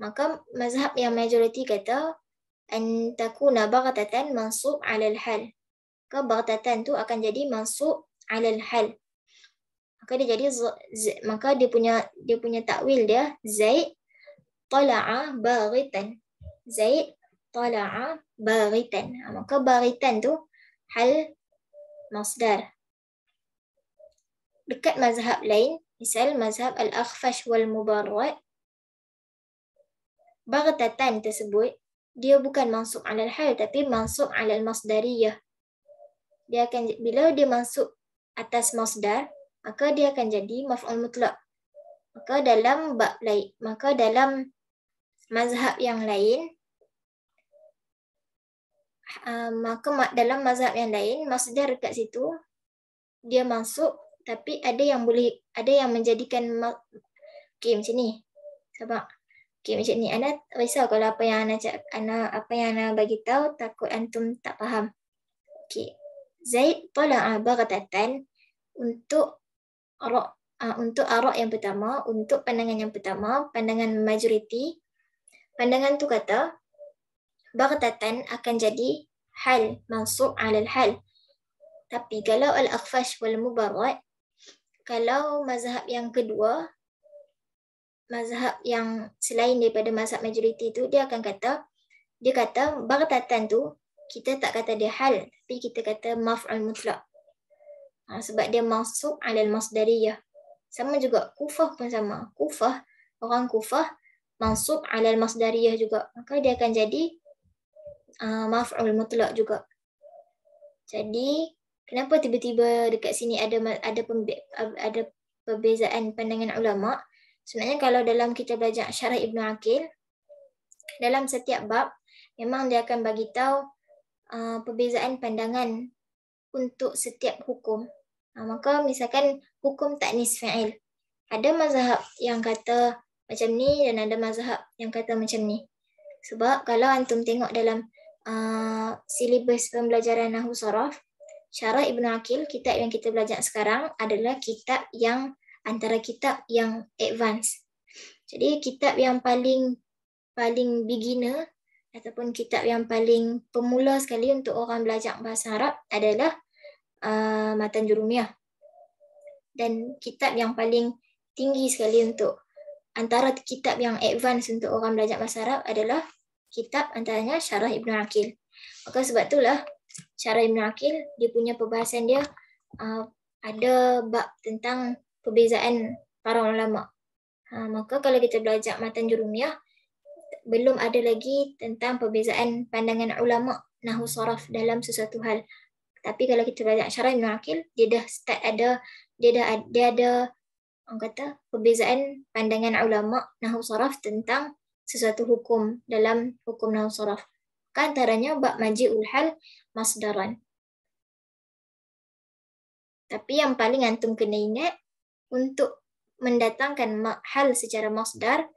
Maka mazhab yang majoriti kata antakuna baghtatan mansub 'ala al-hal. Ke baghtatan tu akan jadi mansub 'ala hal Maka dia jadi z- z- maka dia punya dia punya takwil dia Zaid tala'a baghitan. Zaid tala'a baghitan. Ha, maka baghitan tu hal masdar. Dekat mazhab lain, misal mazhab Al-Akhfash wal-Mubarrat, baghtatan tersebut, dia bukan masuk alal hal tapi masuk alal masdariyah. Dia akan bila dia masuk atas masdar, maka dia akan jadi maf'ul mutlak. Maka dalam bab lain, maka dalam mazhab yang lain, maka uh, dalam mazhab yang lain masdar dekat situ dia masuk tapi ada yang boleh ada yang menjadikan ma- okey macam ni sebab okey macam ni ana risau kalau apa yang ana cak ana apa yang ana bagi tahu takut antum tak faham okey zaid pula abaghatan ah, untuk arak uh, ah, untuk arak yang pertama untuk pandangan yang pertama pandangan majoriti pandangan tu kata baghdatan akan jadi hal mansub ala hal tapi kalau al akhfash wal mubarrad kalau mazhab yang kedua mazhab yang selain daripada mazhab majoriti itu dia akan kata dia kata baghdatan tu kita tak kata dia hal tapi kita kata maf'ul mutlak ha, sebab dia mansub ala al masdariyah sama juga kufah pun sama kufah orang kufah mansub ala al masdariyah juga maka dia akan jadi uh, ah, maf'ul mutlak juga. Jadi kenapa tiba-tiba dekat sini ada ada pembe ada perbezaan pandangan ulama? Sebenarnya kalau dalam kita belajar syarah Ibn Akil, dalam setiap bab memang dia akan bagi tahu uh, perbezaan pandangan untuk setiap hukum. Uh, maka misalkan hukum taknis fi'il. Ada mazhab yang kata macam ni dan ada mazhab yang kata macam ni. Sebab kalau antum tengok dalam Ah, silibus pembelajaran Nahu Sorof, Syarah Ibn Akil, kitab yang kita belajar sekarang adalah kitab yang antara kitab yang advance. Jadi kitab yang paling paling beginner ataupun kitab yang paling pemula sekali untuk orang belajar bahasa Arab adalah uh, Matan Jurumiyah. Dan kitab yang paling tinggi sekali untuk antara kitab yang advance untuk orang belajar bahasa Arab adalah kitab antaranya Syarah Ibn Akil. Maka sebab itulah Syarah Ibn Akil, dia punya perbahasan dia uh, ada bab tentang perbezaan para ulama. Uh, maka kalau kita belajar Matan Jurumiyah, belum ada lagi tentang perbezaan pandangan ulama nahu saraf dalam sesuatu hal. Tapi kalau kita belajar Syarah Ibn Akil, dia dah start ada dia dah dia ada orang kata perbezaan pandangan ulama nahu saraf tentang sesuatu hukum dalam hukum naun saraf. Maka antaranya bab maji hal masdaran. Tapi yang paling antum kena ingat untuk mendatangkan hal secara masdar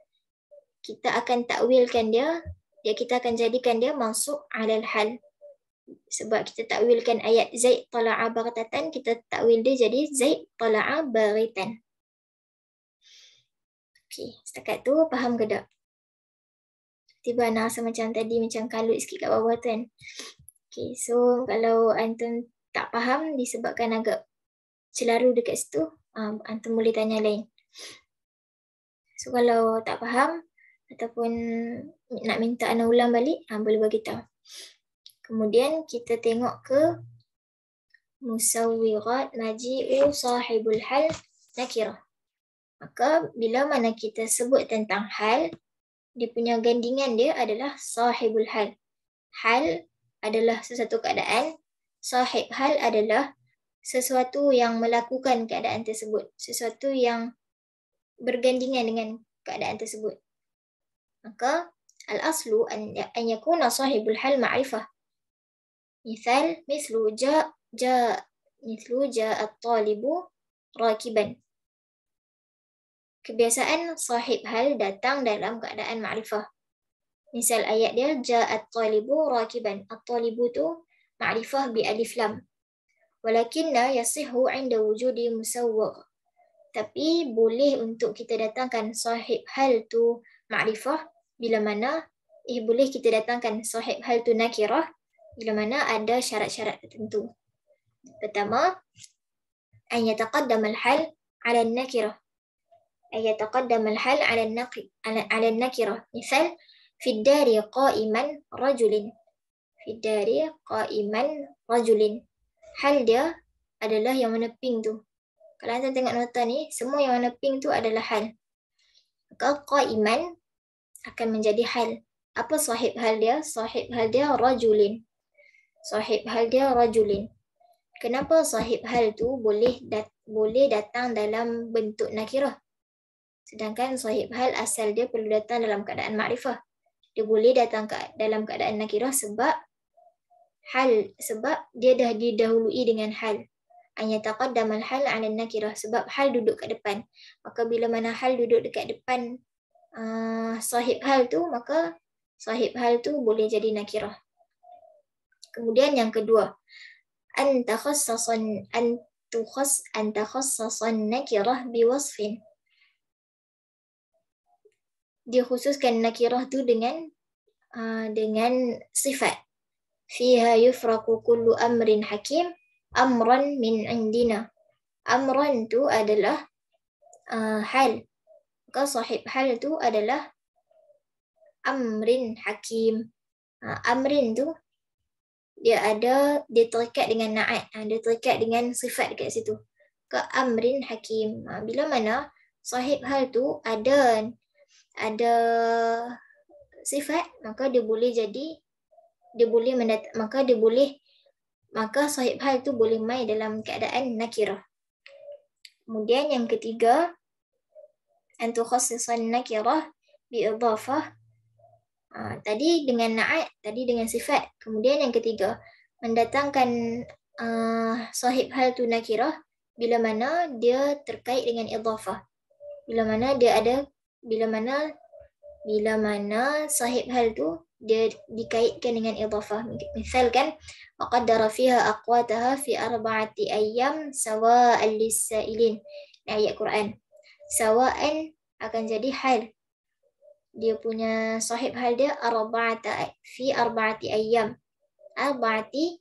kita akan takwilkan dia ya kita akan jadikan dia masuk alal hal sebab kita takwilkan ayat zaid tala'a baghatan kita takwil dia jadi zaid tala'a baghatan okey setakat tu faham ke tak tiba nak rasa macam tadi macam kalut sikit kat bawah tu kan. Okay, so kalau Anton tak faham disebabkan agak celaru dekat situ, um, Anton boleh tanya lain. So kalau tak faham ataupun nak minta Ana ulang balik, um, boleh bagi tahu. Kemudian kita tengok ke Musawirat naji'u sahibul hal nakirah. Maka bila mana kita sebut tentang hal, dia punya gandingan dia adalah sahibul hal. Hal adalah sesuatu keadaan, sahib hal adalah sesuatu yang melakukan keadaan tersebut, sesuatu yang bergandingan dengan keadaan tersebut. Maka al-aslu an, an yakuna sahibul hal ma'rifah. Misal, mislu ja ja mislu ja at-talibu rakiban kebiasaan sahib hal datang dalam keadaan ma'rifah. Misal ayat dia, Ja'at talibu rakiban. At-talibu tu ma'rifah bi alif lam. Walakinna yasihu inda wujudi musawwak. Tapi boleh untuk kita datangkan sahib hal tu ma'rifah bila mana eh boleh kita datangkan sahib hal tu nakirah bila mana ada syarat-syarat tertentu. Pertama, an yataqaddam al-hal ala nakirah أن يتقدم الحال على النقي على النكرة Misal, في الدار قائما رجل في الدار قائما رجل Hal dia adalah yang warna pink tu kalau anda tengok nota ni semua yang warna pink tu adalah hal maka qaiman akan menjadi hal apa sahib hal dia sahib hal dia rajulin sahib hal dia rajulin kenapa sahib hal tu boleh dat boleh datang dalam bentuk nakirah Sedangkan sahib hal asal dia perlu datang dalam keadaan makrifah. Dia boleh datang ke dalam keadaan nakirah sebab hal sebab dia dah didahului dengan hal. Hanya takut al-hal ala nakirah sebab hal duduk kat depan. Maka bila mana hal duduk dekat depan uh, sahib hal tu maka sahib hal tu boleh jadi nakirah. Kemudian yang kedua, an takhassasan an tukhas an nakirah biwasfin dia khususkan nakirah tu dengan uh, dengan sifat fiha yufraqu kullu amrin hakim amran min indina amran tu adalah uh, hal maka sahib hal tu adalah amrin hakim uh, amrin tu dia ada dia terikat dengan naat ha, dia terikat dengan sifat dekat situ ke amrin hakim ha, bila mana sahib hal tu ada ada sifat maka dia boleh jadi dia boleh mendat- maka dia boleh maka sahib hal itu boleh mai dalam keadaan nakirah. Kemudian yang ketiga antu khassisan nakirah bi idafah ha, tadi dengan na'at tadi dengan sifat kemudian yang ketiga mendatangkan uh, sahib hal tu nakirah bila mana dia terkait dengan idafah bila mana dia ada bila mana bila mana sahib hal tu dia dikaitkan dengan idhafah misal kan waqaddara fiha aqwataha fi arba'ati ayyam sawa'an lisailin ni ayat Quran sawa'an akan jadi hal dia punya sahib hal dia arba'ata fi arba'ati ayyam arba'ati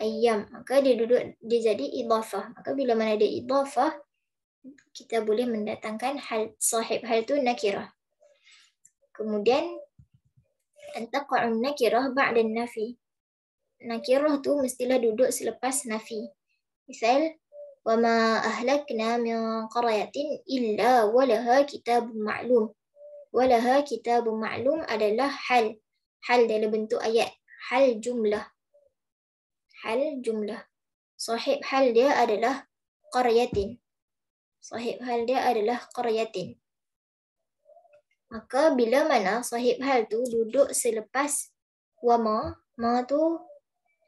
ayyam maka dia duduk dia jadi idhafah maka bila mana dia idhafah kita boleh mendatangkan hal sahib hal tu nakirah. Kemudian antaqa'un nakirah ba'dan nafi. Nakirah tu mestilah duduk selepas nafi. Misal wa ma ahlakna min qaryatin illa walaha kitabun ma'lum. Walaha kitabun ma'lum adalah hal. Hal dalam bentuk ayat. Hal jumlah. Hal jumlah. Sahib hal dia adalah qaryatin sahib hal dia adalah qaryatin. Maka bila mana sahib hal tu duduk selepas wa ma, ma tu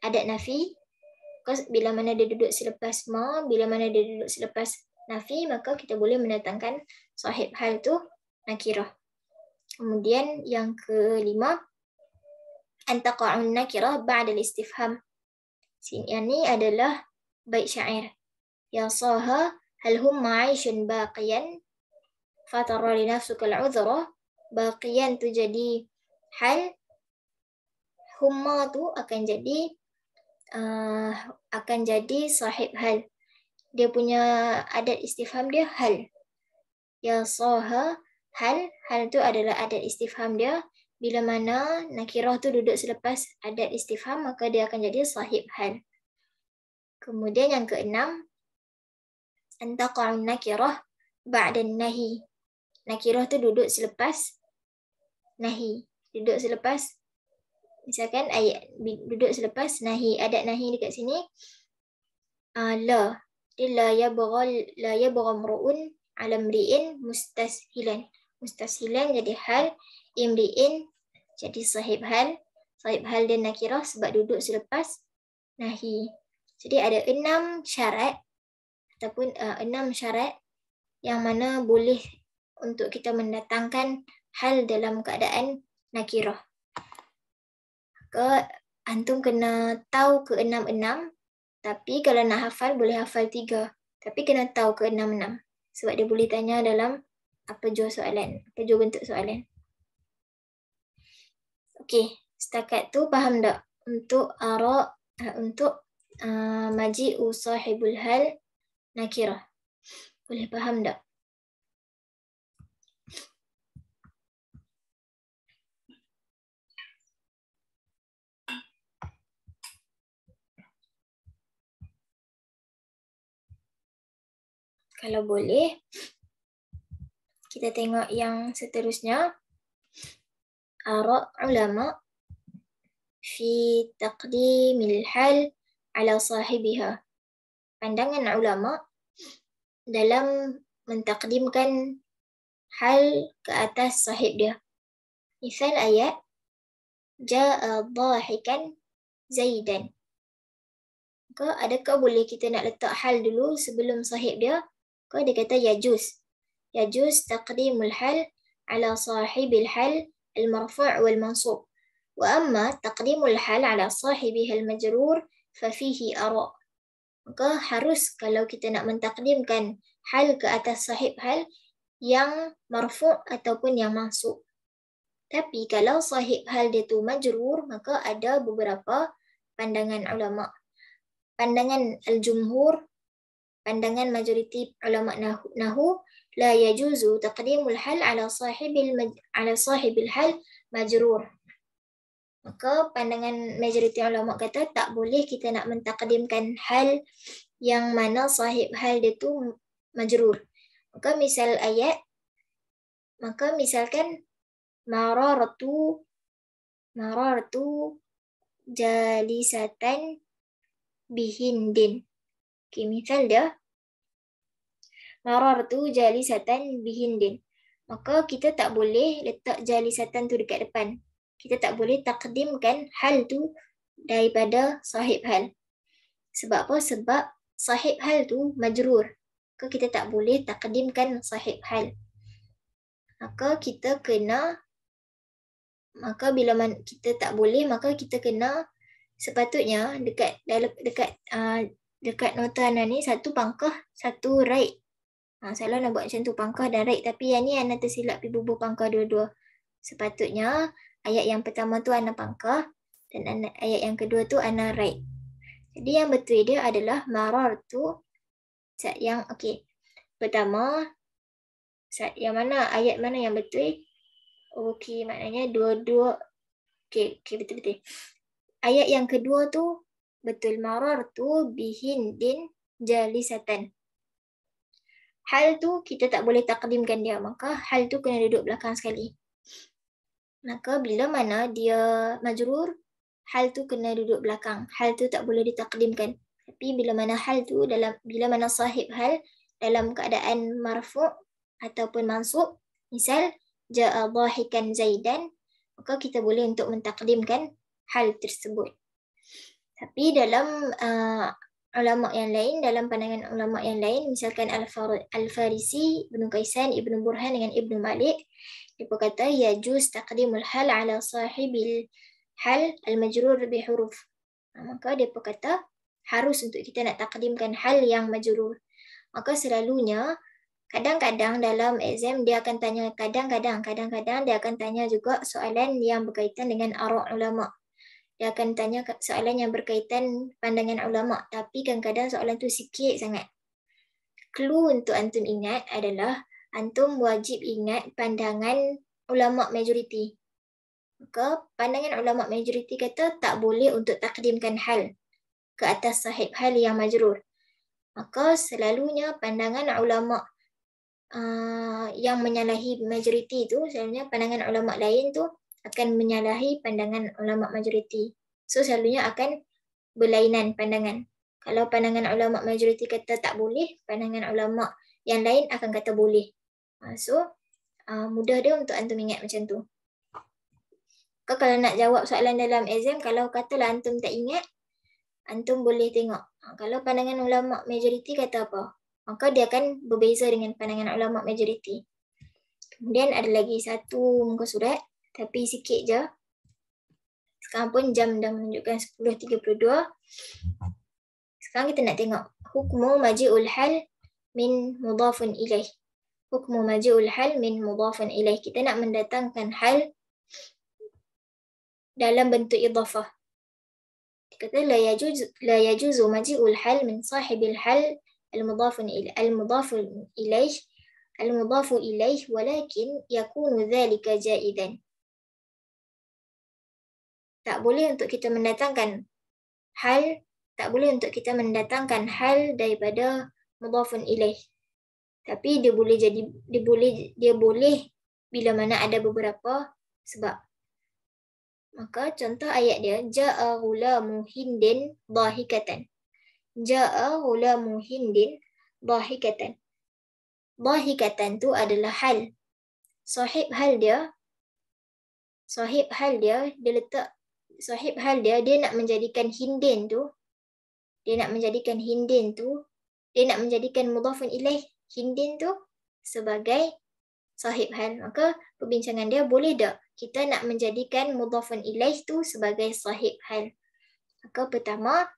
ada nafi. Maka bila mana dia duduk selepas ma, bila mana dia duduk selepas nafi, maka kita boleh mendatangkan sahib hal tu nakirah. Kemudian yang kelima, antaqa'un nakirah ba'dal istifham. Sini ini adalah baik syair. Ya saha Hal هل هم عايش باقيا فترى لنفسك العذرة tu jadi hal هم tu akan jadi uh, akan jadi sahib hal dia punya adat istifham dia hal. Ya soha hal. Hal tu adalah adat istifham dia. Bila mana nakirah tu duduk selepas adat istifham, maka dia akan jadi sahib hal. Kemudian yang keenam, antaqa'un nakirah ba'dan nahi. Nakirah tu duduk selepas nahi. Duduk selepas misalkan ayat duduk selepas nahi ada nahi dekat sini uh, la illa yabghal la yabgham ru'un ala mri'in mustashilan mustashilan jadi hal imri'in jadi sahib hal sahib hal dan nakirah sebab duduk selepas nahi jadi ada enam syarat ataupun uh, enam syarat yang mana boleh untuk kita mendatangkan hal dalam keadaan nakirah. Ke antum kena tahu ke enam-enam tapi kalau nak hafal boleh hafal tiga tapi kena tahu ke enam-enam sebab dia boleh tanya dalam apa jua soalan, apa jua bentuk soalan. Okey, setakat tu faham tak? Untuk arak, eh, untuk uh, eh, maji usahibul hal, nakirah. Boleh faham tak? Kalau boleh, kita tengok yang seterusnya. Arak ulama fi taqdimil hal ala sahibihah pandangan ulama dalam mentakdimkan hal ke atas sahib dia. Misal ayat Ja'a dhahikan Zaidan. Maka adakah boleh kita nak letak hal dulu sebelum sahib dia? Maka dia kata yajuz. Yajuz taqdimul hal ala sahibil hal al-marfu' wal-mansub. Wa amma taqdimul hal ala sahibihal majrur fa fihi ara' maka harus kalau kita nak mentakdimkan hal ke atas sahib hal yang marfu' ataupun yang masuk. Tapi kalau sahib hal dia tu majrur, maka ada beberapa pandangan ulama. Pandangan al-jumhur, pandangan majoriti ulama nahu, nahu la yajuzu taqdimul hal ala sahibil ala sahibil hal majrur Maka pandangan majoriti ulama kata tak boleh kita nak mentakdimkan hal yang mana sahib hal dia tu majrur. Maka misal ayat maka misalkan mararatu mararatu jalisatan bihindin. Okay, misal dia mararatu jalisatan bihindin. Maka kita tak boleh letak jalisatan tu dekat depan kita tak boleh takdimkan hal tu daripada sahib hal. Sebab apa? Sebab sahib hal tu majrur. Maka kita tak boleh takdimkan sahib hal. Maka kita kena maka bila man, kita tak boleh maka kita kena sepatutnya dekat dalam dekat uh, dekat nota Ana ni satu pangkah satu right ha, salah nak buat macam tu pangkah dan right tapi yang ni Ana tersilap pi bubuh pangkah dua-dua sepatutnya ayat yang pertama tu Ana pangkah dan ayat yang kedua tu Ana write. Jadi yang betul dia adalah marar tu yang okey. Pertama yang mana ayat mana yang betul? Okey, maknanya dua-dua okey, okey betul-betul. Ayat yang kedua tu betul marar tu jali jalisatan. Hal tu kita tak boleh takdimkan dia. Maka hal tu kena duduk belakang sekali maka bila mana dia majrur hal tu kena duduk belakang hal tu tak boleh ditakdimkan tapi bila mana hal tu dalam bila mana sahib hal dalam keadaan marfu' ataupun mansub misal ja'a dhahikan zaidan maka kita boleh untuk mentakdimkan hal tersebut tapi dalam uh, ulama yang lain dalam pandangan ulama yang lain misalkan al-farisi ibnu kaisan ibnu burhan dengan ibnu malik ibu kata ya juz taqdimul hal ala sahibil hal al majrur bi huruf ha, maka dia kata harus untuk kita nak takdimkan hal yang majrur maka selalunya kadang-kadang dalam exam dia akan tanya kadang-kadang kadang-kadang dia akan tanya juga soalan yang berkaitan dengan arak ulama dia akan tanya soalan yang berkaitan pandangan ulama tapi kadang-kadang soalan tu sikit sangat clue untuk antum ingat adalah antum wajib ingat pandangan ulama majoriti. Maka pandangan ulama majoriti kata tak boleh untuk takdimkan hal ke atas sahib hal yang majrur. Maka selalunya pandangan ulama uh, yang menyalahi majoriti itu selalunya pandangan ulama lain tu akan menyalahi pandangan ulama majoriti. So selalunya akan berlainan pandangan. Kalau pandangan ulama majoriti kata tak boleh, pandangan ulama yang lain akan kata boleh. Ah, so ah, mudah dia untuk antum ingat macam tu. Kau kalau nak jawab soalan dalam exam, kalau katalah antum tak ingat, antum boleh tengok. Ah, kalau pandangan ulama majoriti kata apa? Maka dia akan berbeza dengan pandangan ulama majoriti. Kemudian ada lagi satu muka surat, tapi sikit je. Sekarang pun jam dah menunjukkan 10.32. Sekarang kita nak tengok hukmu maji'ul hal min mudafun ilaih hukmu maj'ul hal min mudhafan ilaih kita nak mendatangkan hal dalam bentuk idhafah kata la yajuz la yajuz maj'ul hal min sahibil hal al mudhafun ila al mudhafun ilaih al mudhafu ilaih walakin yakunu dhalika jaidan tak boleh untuk kita mendatangkan hal tak boleh untuk kita mendatangkan hal daripada mudhafun ilaih tapi dia boleh jadi dia boleh dia boleh bila mana ada beberapa sebab maka contoh ayat dia jaa hula muhindin dahikatan jaa hula muhindin dahikatan dahikatan tu adalah hal sahib hal dia sahib hal dia dia letak sahib hal dia dia nak menjadikan hindin tu dia nak menjadikan hindin tu dia nak menjadikan mudhafun ilaih Hindin tu sebagai sahib hal. Maka perbincangan dia boleh tak kita nak menjadikan mudhafun ilaih tu sebagai sahib hal. Maka pertama,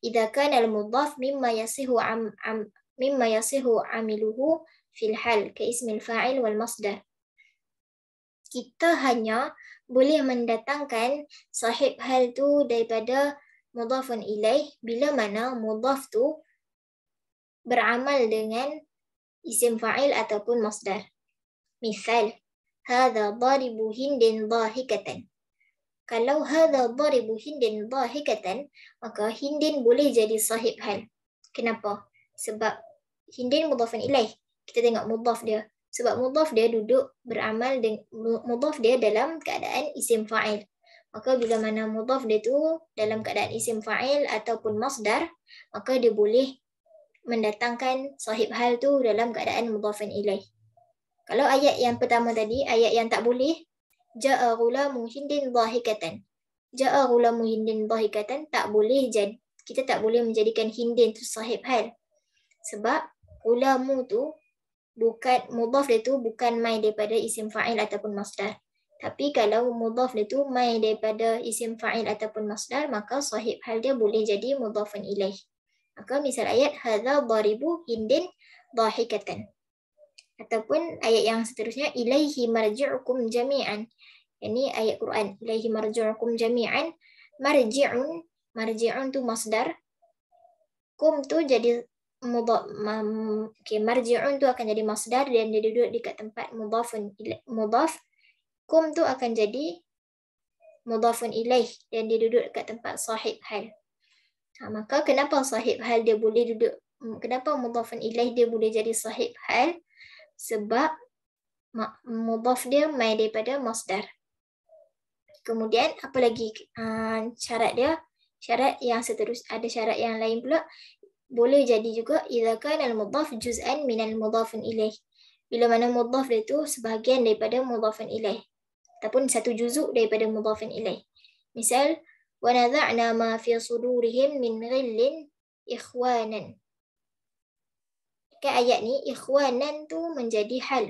idza kana al-mudhaf mimma yasihu am, am mimma yasihu amiluhu fil hal ka ismil fa'il wal masdar. Kita hanya boleh mendatangkan sahib hal tu daripada mudhafun ilaih bila mana mudhaf tu beramal dengan isim fa'il ataupun masdar. Misal, hadha daribu hindin dahikatan. Kalau hadha daribu hindin dahikatan, maka hindin boleh jadi sahib hal. Kenapa? Sebab hindin mudhafan ilaih. Kita tengok mudhaf dia. Sebab mudhaf dia duduk beramal dengan mudhaf dia dalam keadaan isim fa'il. Maka bila mana mudhaf dia tu dalam keadaan isim fa'il ataupun masdar, maka dia boleh mendatangkan sahib hal tu dalam keadaan mudhafin ilaih. Kalau ayat yang pertama tadi, ayat yang tak boleh, ja'a rula muhindin dhahikatan. Ja'a rula muhindin dhahikatan tak boleh jadi kita tak boleh menjadikan hindin tu sahib hal. Sebab ulamu tu bukan mudhaf dia tu bukan mai daripada isim fa'il ataupun masdar. Tapi kalau mudhaf dia tu mai daripada isim fa'il ataupun masdar, maka sahib hal dia boleh jadi mudhafan ilaih. Maka misal ayat hadza daribu hindin dahikatan. Ataupun ayat yang seterusnya ilaihi marji'ukum jami'an. Ini ayat Quran ilaihi marji'ukum jami'an. Marji'un, marji'un tu masdar. Kum tu jadi mudha okay, marji'un tu akan jadi masdar dan dia duduk dekat tempat mudhafun mudhaf. Kum tu akan jadi mudhafun ilaih dan dia duduk dekat tempat sahih hal. Ha, maka kenapa sahib hal dia boleh duduk? Kenapa mudhafan ilaih dia boleh jadi sahib hal? Sebab mudhaf dia mai daripada masdar. Kemudian apa lagi ha, syarat dia? Syarat yang seterus ada syarat yang lain pula boleh jadi juga idza kana al-mudhaf juz'an min al-mudhafin ilaih. Bila mana mudhaf dia tu sebahagian daripada mudhafin ilaih ataupun satu juzuk daripada mudhafin ilaih. Misal ونزعنا ما في صدورهم من غل إخوانا كأيات ni إخوانا tu menjadi حل.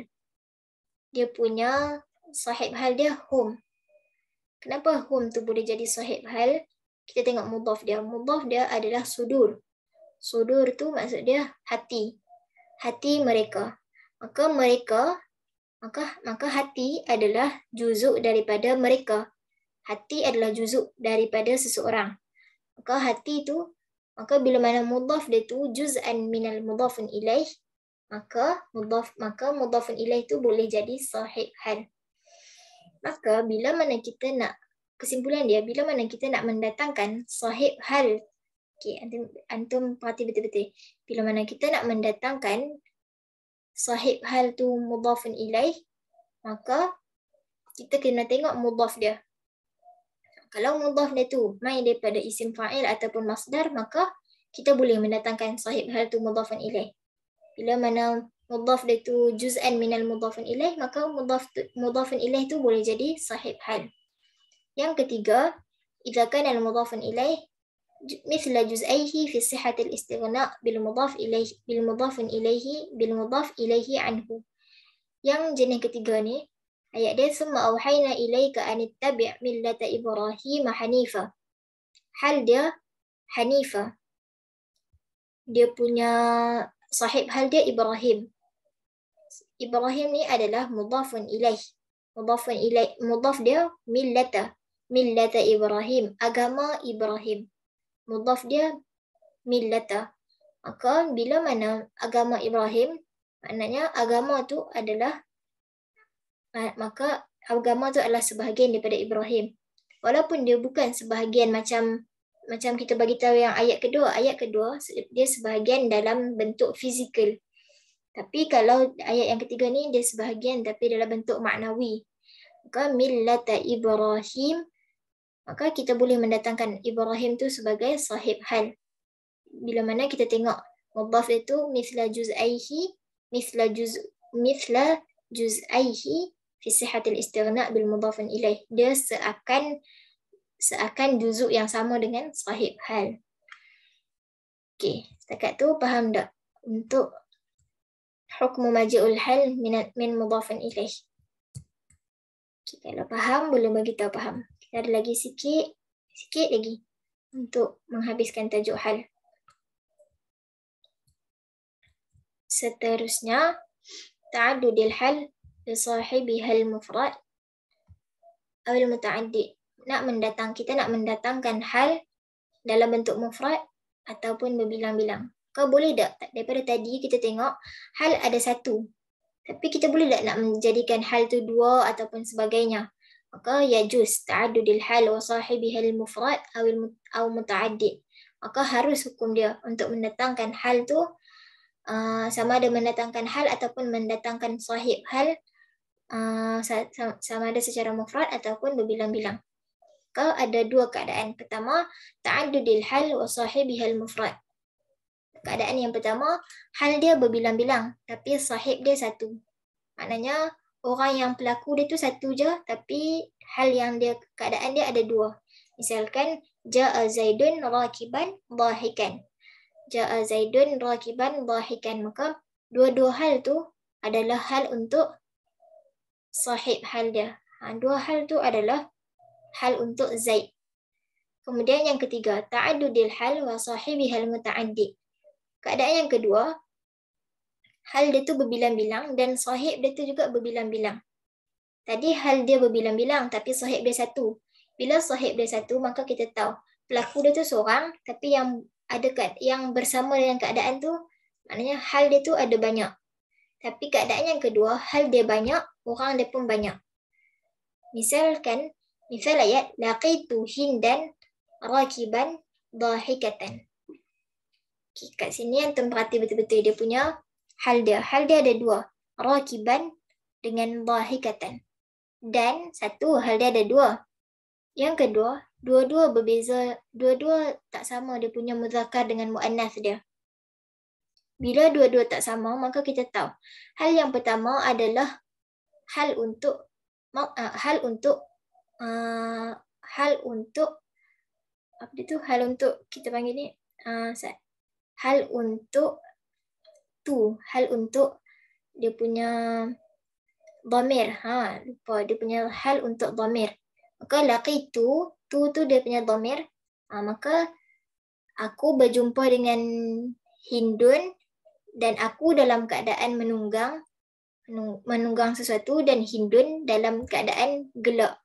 dia punya sahib hal dia hum kenapa hum tu boleh jadi sahib hal kita tengok mudhaf dia mudhaf dia adalah sudur sudur tu maksud dia hati hati mereka maka mereka maka maka hati adalah juzuk daripada mereka hati adalah juzuk daripada seseorang. Maka hati itu, maka bila mana mudhaf dia itu juz'an minal mudhafun ilaih, maka mudhaf maka mudhafun ilaih itu boleh jadi sahih hal. Maka bila mana kita nak kesimpulan dia bila mana kita nak mendatangkan sahih hal okay antum antum perhati betul-betul bila mana kita nak mendatangkan sahih hal tu mudhafun ilaih maka kita kena tengok mudhaf dia kalau mudhaf dia tu main daripada isim fa'il ataupun masdar maka kita boleh mendatangkan sahib hal tu mudhafan ilaih bila mana mudhaf dia tu juz'an al mudhafan ilaih maka mudhaf mudhafan ilaih tu boleh jadi sahib hal yang ketiga jika kan al mudhafan ilaih mithla juz'aihi fi sihhat al istighna bil mudhaf ilaih bil mudhafan ilaihi bil mudhaf ilaihi anhu yang jenis ketiga ni Ayat dia summa auhayna ilaika an ittabi' millata Ibrahim hanifa. Hal dia hanifa. Dia punya sahib hal dia Ibrahim. Ibrahim ni adalah mudafun ilaih. Mudafun ilaih. Mudaf dia millata. Millata Ibrahim. Agama Ibrahim. Mudaf dia millata. Maka bila mana agama Ibrahim, maknanya agama tu adalah Eh, maka agama tu adalah sebahagian daripada Ibrahim. Walaupun dia bukan sebahagian macam macam kita bagi tahu yang ayat kedua, ayat kedua dia sebahagian dalam bentuk fizikal. Tapi kalau ayat yang ketiga ni dia sebahagian tapi dalam bentuk maknawi. Maka millata Ibrahim maka kita boleh mendatangkan Ibrahim tu sebagai sahib hal. Bila mana kita tengok mudhaf itu misla juz'aihi misla juz misla juz'aihi fi sihatil istighna bil mudaf ilaih dia seakan seakan juzuk yang sama dengan sahib hal okey setakat tu faham tak untuk hukum majiul hal min min mudaf ilaih okey kalau faham boleh bagi tahu faham kita ada lagi sikit sikit lagi untuk menghabiskan tajuk hal seterusnya ta'addudil hal لصاحبها المفرد أو المتعدي nak mendatang kita nak mendatangkan hal dalam bentuk mufrad ataupun berbilang-bilang. Kau boleh tak daripada tadi kita tengok hal ada satu. Tapi kita boleh tak nak menjadikan hal tu dua ataupun sebagainya. Maka ya juz ta'addudil hal wa sahibiha al mufrad aw aw mutaaddi. Maka harus hukum dia untuk mendatangkan hal tu uh, sama ada mendatangkan hal ataupun mendatangkan sahib hal Ah, sama ada secara mufrad ataupun berbilang-bilang. Kalau ada dua keadaan. Pertama, ta'addudil hal wa sahibihal mufrad. Keadaan yang pertama, hal dia berbilang-bilang tapi sahib dia satu. Maknanya orang yang pelaku dia tu satu je tapi hal yang dia keadaan dia ada dua. Misalkan ja'a Zaidun raqiban dhahikan. Ja'a Zaidun raqiban dhahikan maka dua-dua hal tu adalah hal untuk sahib hal dia. Ha, dua hal tu adalah hal untuk Zaid. Kemudian yang ketiga, ta'addudil hal wa sahibi hal muta'addi. Keadaan yang kedua, hal dia tu berbilang-bilang dan sahib dia tu juga berbilang-bilang. Tadi hal dia berbilang-bilang tapi sahib dia satu. Bila sahib dia satu, maka kita tahu pelaku dia tu seorang tapi yang ada kat yang bersama dengan keadaan tu maknanya hal dia tu ada banyak. Tapi keadaan yang kedua, hal dia banyak orang dia pun banyak. Misalkan, misal ayat laqitu hindan rakiban dahikatan. Okay, kat sini yang perhati betul-betul dia punya hal dia. Hal dia ada dua. Rakiban dengan dahikatan. Dan satu, hal dia ada dua. Yang kedua, dua-dua berbeza, dua-dua tak sama dia punya muzakar dengan mu'annas dia. Bila dua-dua tak sama, maka kita tahu. Hal yang pertama adalah hal untuk eh, hal untuk eh, hal untuk apa itu hal untuk kita panggil ni eh, hal untuk tu hal untuk dia punya dhamir ha lupa dia punya hal untuk dhamir maka laqitu tu tu tu dia punya dhamir ha, maka aku berjumpa dengan hindun dan aku dalam keadaan menunggang menunggang sesuatu dan hindun dalam keadaan gelak.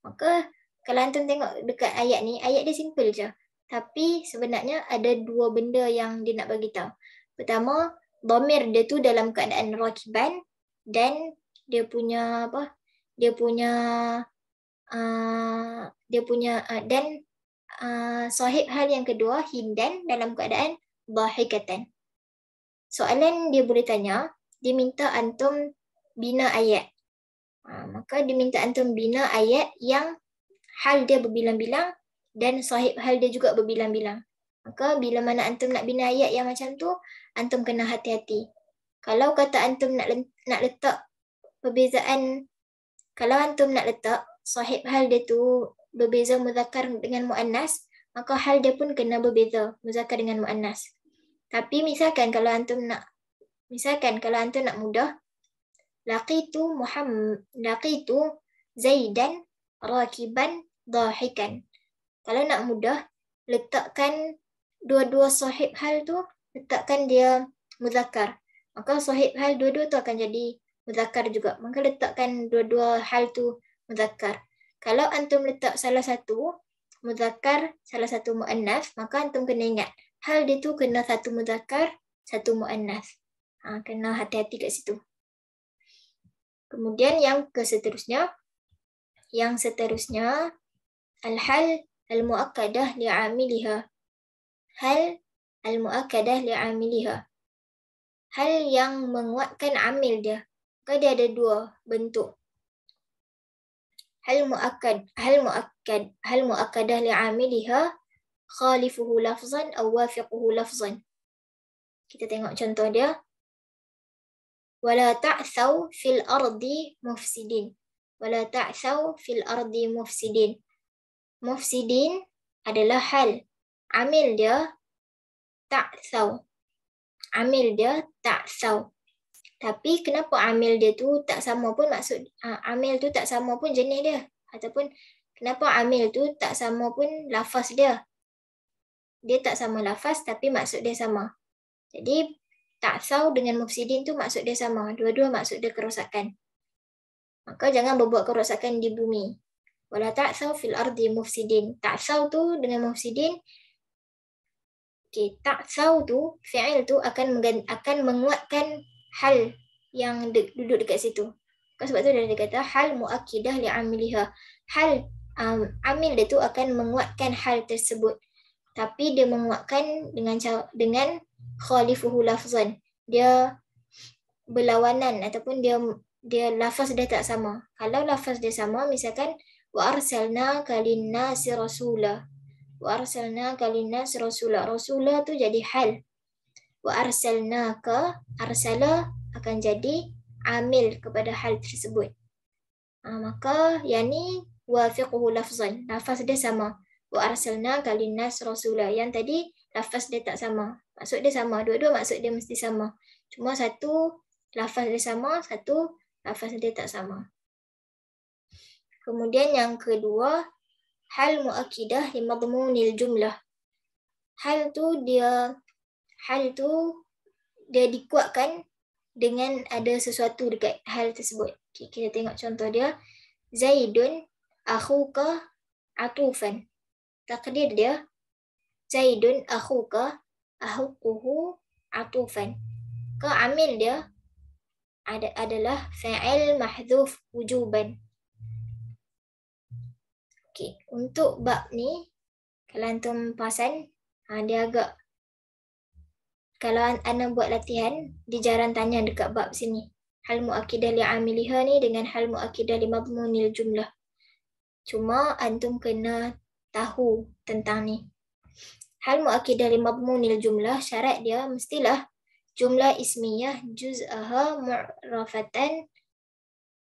Maka kalau antum tengok dekat ayat ni, ayat dia simple je. Tapi sebenarnya ada dua benda yang dia nak bagi tahu. Pertama, domir dia tu dalam keadaan rakiban dan dia punya apa? Dia punya uh, dia punya uh, dan uh, sahib hal yang kedua hindan dalam keadaan bahikatan. Soalan dia boleh tanya, dia minta antum bina ayat. Ha, maka dia minta antum bina ayat yang hal dia berbilang-bilang dan sahib hal dia juga berbilang-bilang. Maka bila mana antum nak bina ayat yang macam tu, antum kena hati-hati. Kalau kata antum nak nak letak perbezaan kalau antum nak letak sahib hal dia tu berbeza muzakkar dengan muannas, maka hal dia pun kena berbeza muzakkar dengan muannas. Tapi misalkan kalau antum nak Misalkan kalau antum nak mudah, laqitu Muhammad laqitu Zaidan rakiban dahikan. Kalau nak mudah, letakkan dua-dua sahib hal tu, letakkan dia muzakkar. Maka sahib hal dua-dua tu akan jadi muzakkar juga. Maka letakkan dua-dua hal tu muzakkar. Kalau antum letak salah satu muzakkar, salah satu muannas, maka antum kena ingat hal dia tu kena satu muzakkar, satu muannas. Ah, kena hati-hati kat situ. Kemudian yang seterusnya yang seterusnya al-hal al-muakkadah li'amiliha. Hal al-muakkadah li'amiliha. Hal yang menguatkan amil dia. Maka dia ada dua bentuk. Hal muakkad, hal muakkad, hal muakkadah li'amiliha khalifuhu lafzan atau wafiquhu lafzan. Kita tengok contoh dia wala ta'thau fil ardi mufsidin wala ta'thau fil ardi mufsidin mufsidin adalah hal amil dia ta'thau amil dia ta'thau tapi kenapa amil dia tu tak sama pun maksud uh, amil tu tak sama pun jenis dia ataupun kenapa amil tu tak sama pun lafaz dia dia tak sama lafaz tapi maksud dia sama jadi tak Ta'thau dengan mufsidin tu maksud dia sama. Dua-dua maksud dia kerosakan. Maka jangan berbuat kerosakan di bumi. Wala ta'thau fil ardi mufsidin. Ta'thau tu dengan mufsidin Okay, ta'thau tu, fi'il tu akan akan menguatkan hal yang de, duduk dekat situ. Maka sebab tu dia kata hal mu'akidah li'amiliha. Hal um, amil dia tu akan menguatkan hal tersebut. Tapi dia menguatkan dengan dengan khalifuhu lafzan. Dia berlawanan ataupun dia dia lafaz dia tak sama. Kalau lafaz dia sama misalkan wa arsalna kalin nasi rasula. Wa arsalna kalin nasi rasula. Rasula tu jadi hal. Wa arsalna ka arsala akan jadi amil kepada hal tersebut. Ha, maka yang ni wafiquhu lafzan. Lafaz dia sama wa arsalna kalinas rasula yang tadi lafaz dia tak sama maksud dia sama dua-dua maksud dia mesti sama cuma satu lafaz dia sama satu lafaz dia tak sama kemudian yang kedua hal muakidah li madmunil jumlah hal tu dia hal tu dia dikuatkan dengan ada sesuatu dekat hal tersebut. Okay, kita tengok contoh dia. Zaidun akhuka atufan takdir dia Zaidun akhuka ahuquhu atufan ke amil dia ada adalah fa'il mahdhuf wujuban okey untuk bab ni kalau antum pasan ha, dia agak kalau anda buat latihan dia jarang tanya dekat bab sini hal muakidah li amiliha ni dengan hal muakidah li mabmunil jumlah cuma antum kena tahu tentang ni. Hal mu'akidah dari pemunil jumlah, syarat dia mestilah jumlah ismiyah juz'aha mu'rafatan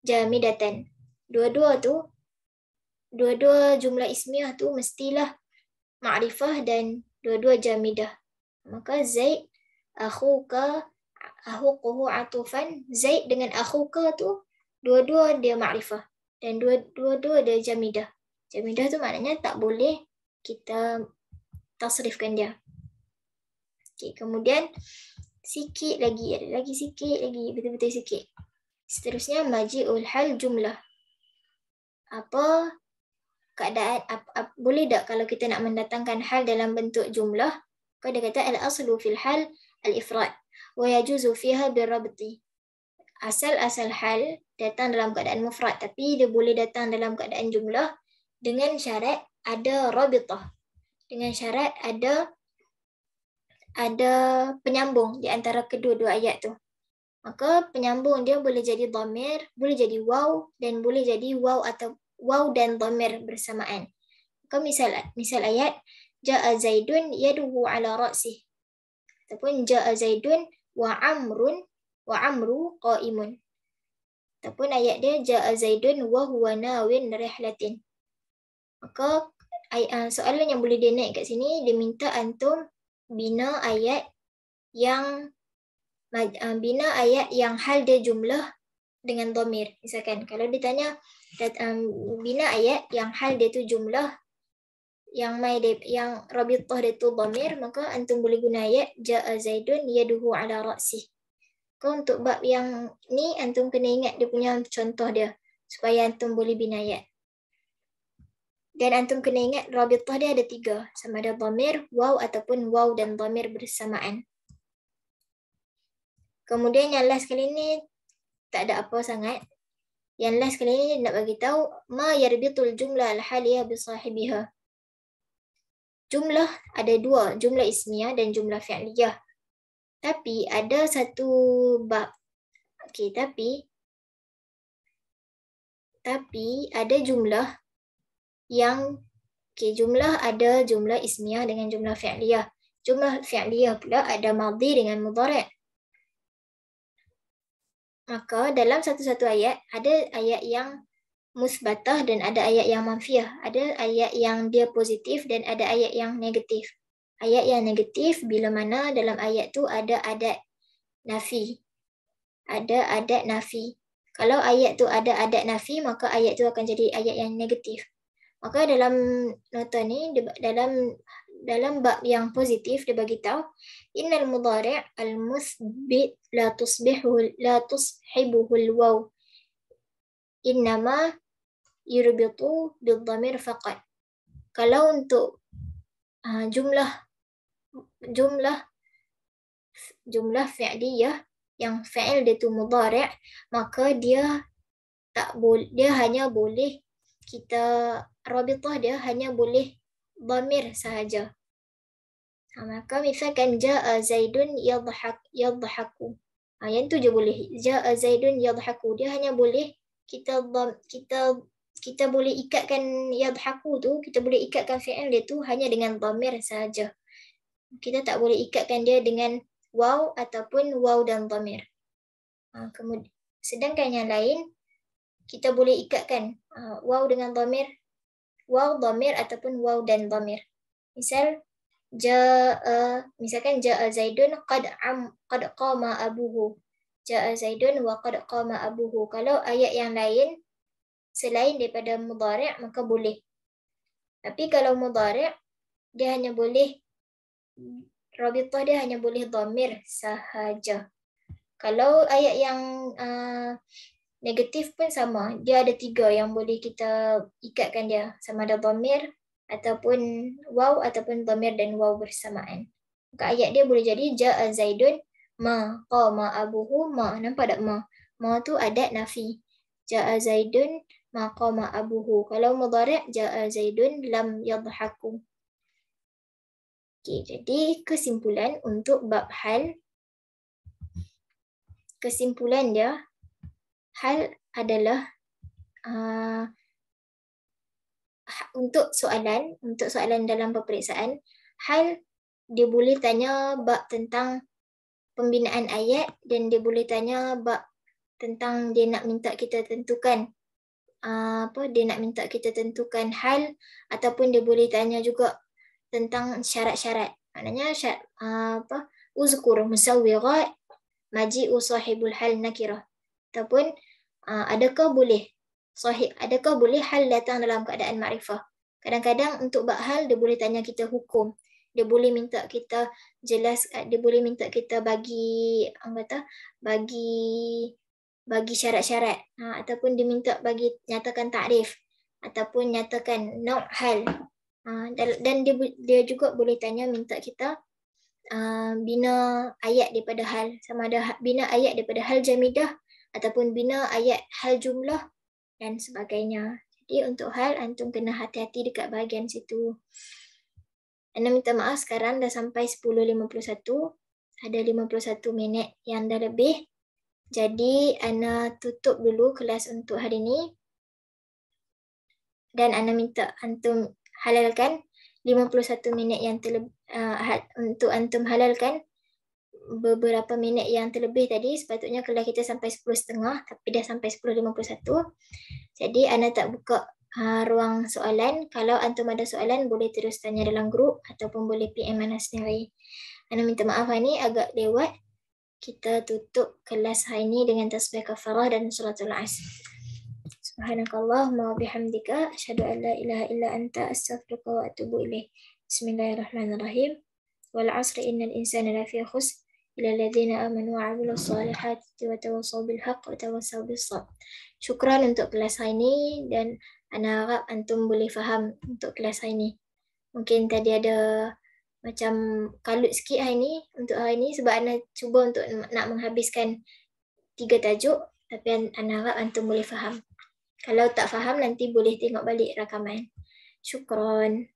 jamidatan. Dua-dua tu, dua-dua jumlah ismiyah tu mestilah ma'rifah dan dua-dua jamidah. Maka Zaid, akhuka, akhukuhu atufan, Zaid dengan akhuka tu, dua-dua dia ma'rifah dan dua-dua dia jamidah. Jamidah tu maknanya tak boleh kita tasrifkan dia. Okay, kemudian sikit lagi, ada lagi sikit lagi, betul-betul sikit. Seterusnya majiul hal jumlah. Apa keadaan ap, ap, boleh tak kalau kita nak mendatangkan hal dalam bentuk jumlah? Kau dah kata al aslu fil hal al ifrad wa yajuzu fiha bir rabti. Asal-asal hal datang dalam keadaan mufrad tapi dia boleh datang dalam keadaan jumlah dengan syarat ada rabitah. Dengan syarat ada ada penyambung di antara kedua-dua ayat tu. Maka penyambung dia boleh jadi dhamir, boleh jadi waw dan boleh jadi waw atau waw dan dhamir bersamaan. Maka misal misal ayat ja'a zaidun yaduhu ala ra'sih. Ataupun ja'a zaidun wa amrun wa amru qa'imun. Ataupun ayat dia ja'a zaidun wa huwa nawin rihlatin. Maka ah, soalan yang boleh dia naik kat sini, dia minta antum bina ayat yang ah, bina ayat yang hal dia jumlah dengan domir. Misalkan kalau dia tanya um, bina ayat yang hal dia tu jumlah yang mai de, yang rabithah dia tu domir, maka antum boleh guna ayat ja'a zaidun yaduhu ala ra'si. Kau untuk bab yang ni antum kena ingat dia punya contoh dia supaya antum boleh bina ayat. Dan antum kena ingat rabithah dia ada tiga. Sama ada dhamir, waw ataupun waw dan dhamir bersamaan. Kemudian yang last kali ni tak ada apa sangat. Yang last kali ni nak bagi tahu ma yarbitul jumlah al-haliyah bi Jumlah ada dua, jumlah ismiyah dan jumlah fi'liyah. Tapi ada satu bab. Okey, tapi tapi ada jumlah yang okay, jumlah ada jumlah ismiah dengan jumlah fi'liyah. Jumlah fi'liyah pula ada madhi dengan mudhari'. Maka dalam satu-satu ayat, ada ayat yang musbatah dan ada ayat yang manfiah. Ada ayat yang dia positif dan ada ayat yang negatif. Ayat yang negatif bila mana dalam ayat tu ada adat nafi. Ada adat nafi. Kalau ayat tu ada adat nafi, maka ayat tu akan jadi ayat yang negatif. Maka dalam nota ni dalam dalam bab yang positif dia bagi tahu innal mudhari' al musbit la tusbihu la tushibuhu al waw innama yurbitu bil dhamir faqat. Kalau untuk uh, jumlah jumlah jumlah fi'liyah yang fi'il dia tu mudhari' maka dia tak boleh dia hanya boleh kita Rabithah dia hanya boleh dhamir sahaja. Ha, maka misalkan ja'a Zaidun yadhhak yadhhaku. Ha, yang tu je boleh. Ja'a Zaidun yadhhaku. Dia hanya boleh kita kita kita boleh ikatkan yadhhaku tu, kita boleh ikatkan fi'il dia tu hanya dengan dhamir sahaja. Kita tak boleh ikatkan dia dengan waw ataupun waw dan dhamir. Ha, kemudian sedangkan yang lain kita boleh ikatkan uh, waw dengan dhamir waw dhamir ataupun waw dan dhamir. Misal ja uh, misalkan ja e, zaidun qad am qad qama abuhu. Ja e, zaidun wa qad qama abuhu. Kalau ayat yang lain selain daripada mudhari' maka boleh. Tapi kalau mudhari' dia hanya boleh rabithah dia hanya boleh dhamir sahaja. Kalau ayat yang uh, Negatif pun sama. Dia ada tiga yang boleh kita ikatkan dia. Sama ada domir ataupun waw ataupun domir dan waw bersamaan. Maka ayat dia boleh jadi ja'a zaidun ma qa ma abuhu ma. Nampak tak ma? Ma tu adat nafi. Ja'a zaidun ma qa ma abuhu. Kalau mudarat ja'a zaidun lam yadhaku. Okay, jadi kesimpulan untuk bab hal kesimpulan dia hal adalah uh, ha-, untuk soalan untuk soalan dalam peperiksaan hal dia boleh tanya bab tentang pembinaan ayat dan dia boleh tanya bab tentang dia nak minta kita tentukan uh, apa dia nak minta kita tentukan hal ataupun dia boleh tanya juga tentang syarat-syarat maknanya syarat uh, apa uzkur musawwirat maji usahibul hal nakirah ataupun uh, adakah boleh sahih adakah boleh hal datang dalam keadaan makrifah kadang-kadang untuk bab hal dia boleh tanya kita hukum dia boleh minta kita jelas uh, dia boleh minta kita bagi apa kata bagi bagi syarat-syarat ha, ataupun dia minta bagi nyatakan takrif ataupun nyatakan nau hal ha, dan, dan dia dia juga boleh tanya minta kita uh, bina ayat daripada hal sama ada ha, bina ayat daripada hal jamidah ataupun bina ayat hal jumlah dan sebagainya. Jadi untuk hal antum kena hati-hati dekat bahagian situ. Ana minta maaf sekarang dah sampai 10.51. Ada 51 minit yang dah lebih. Jadi ana tutup dulu kelas untuk hari ini. Dan ana minta antum halalkan 51 minit yang terlebih, uh, ha- untuk antum halalkan beberapa minit yang terlebih tadi sepatutnya kelas kita sampai 10.30 tapi dah sampai 10.51 jadi Ana tak buka uh, ruang soalan kalau antum ada soalan boleh terus tanya dalam grup ataupun boleh PM Ana sendiri Ana minta maaf hari ni agak lewat kita tutup kelas hari ini dengan tasbih kafarah dan suratul asr Subhanakallahumma wa bihamdika asyhadu an la ilaha illa anta astaghfiruka wa atubu ilaik. Bismillahirrahmanirrahim. Wal 'asri innal insana lafii khusr. إلى الذين آمنوا وعملوا الصالحات وتواصوا بالحق وتواصوا بالصبر شكرا untuk kelas hari ini dan anda harap antum boleh faham untuk kelas hari ini mungkin tadi ada macam kalut sikit hari ini untuk hari ini sebab anda cuba untuk nak menghabiskan tiga tajuk tapi anda harap antum boleh faham kalau tak faham nanti boleh tengok balik rakaman syukran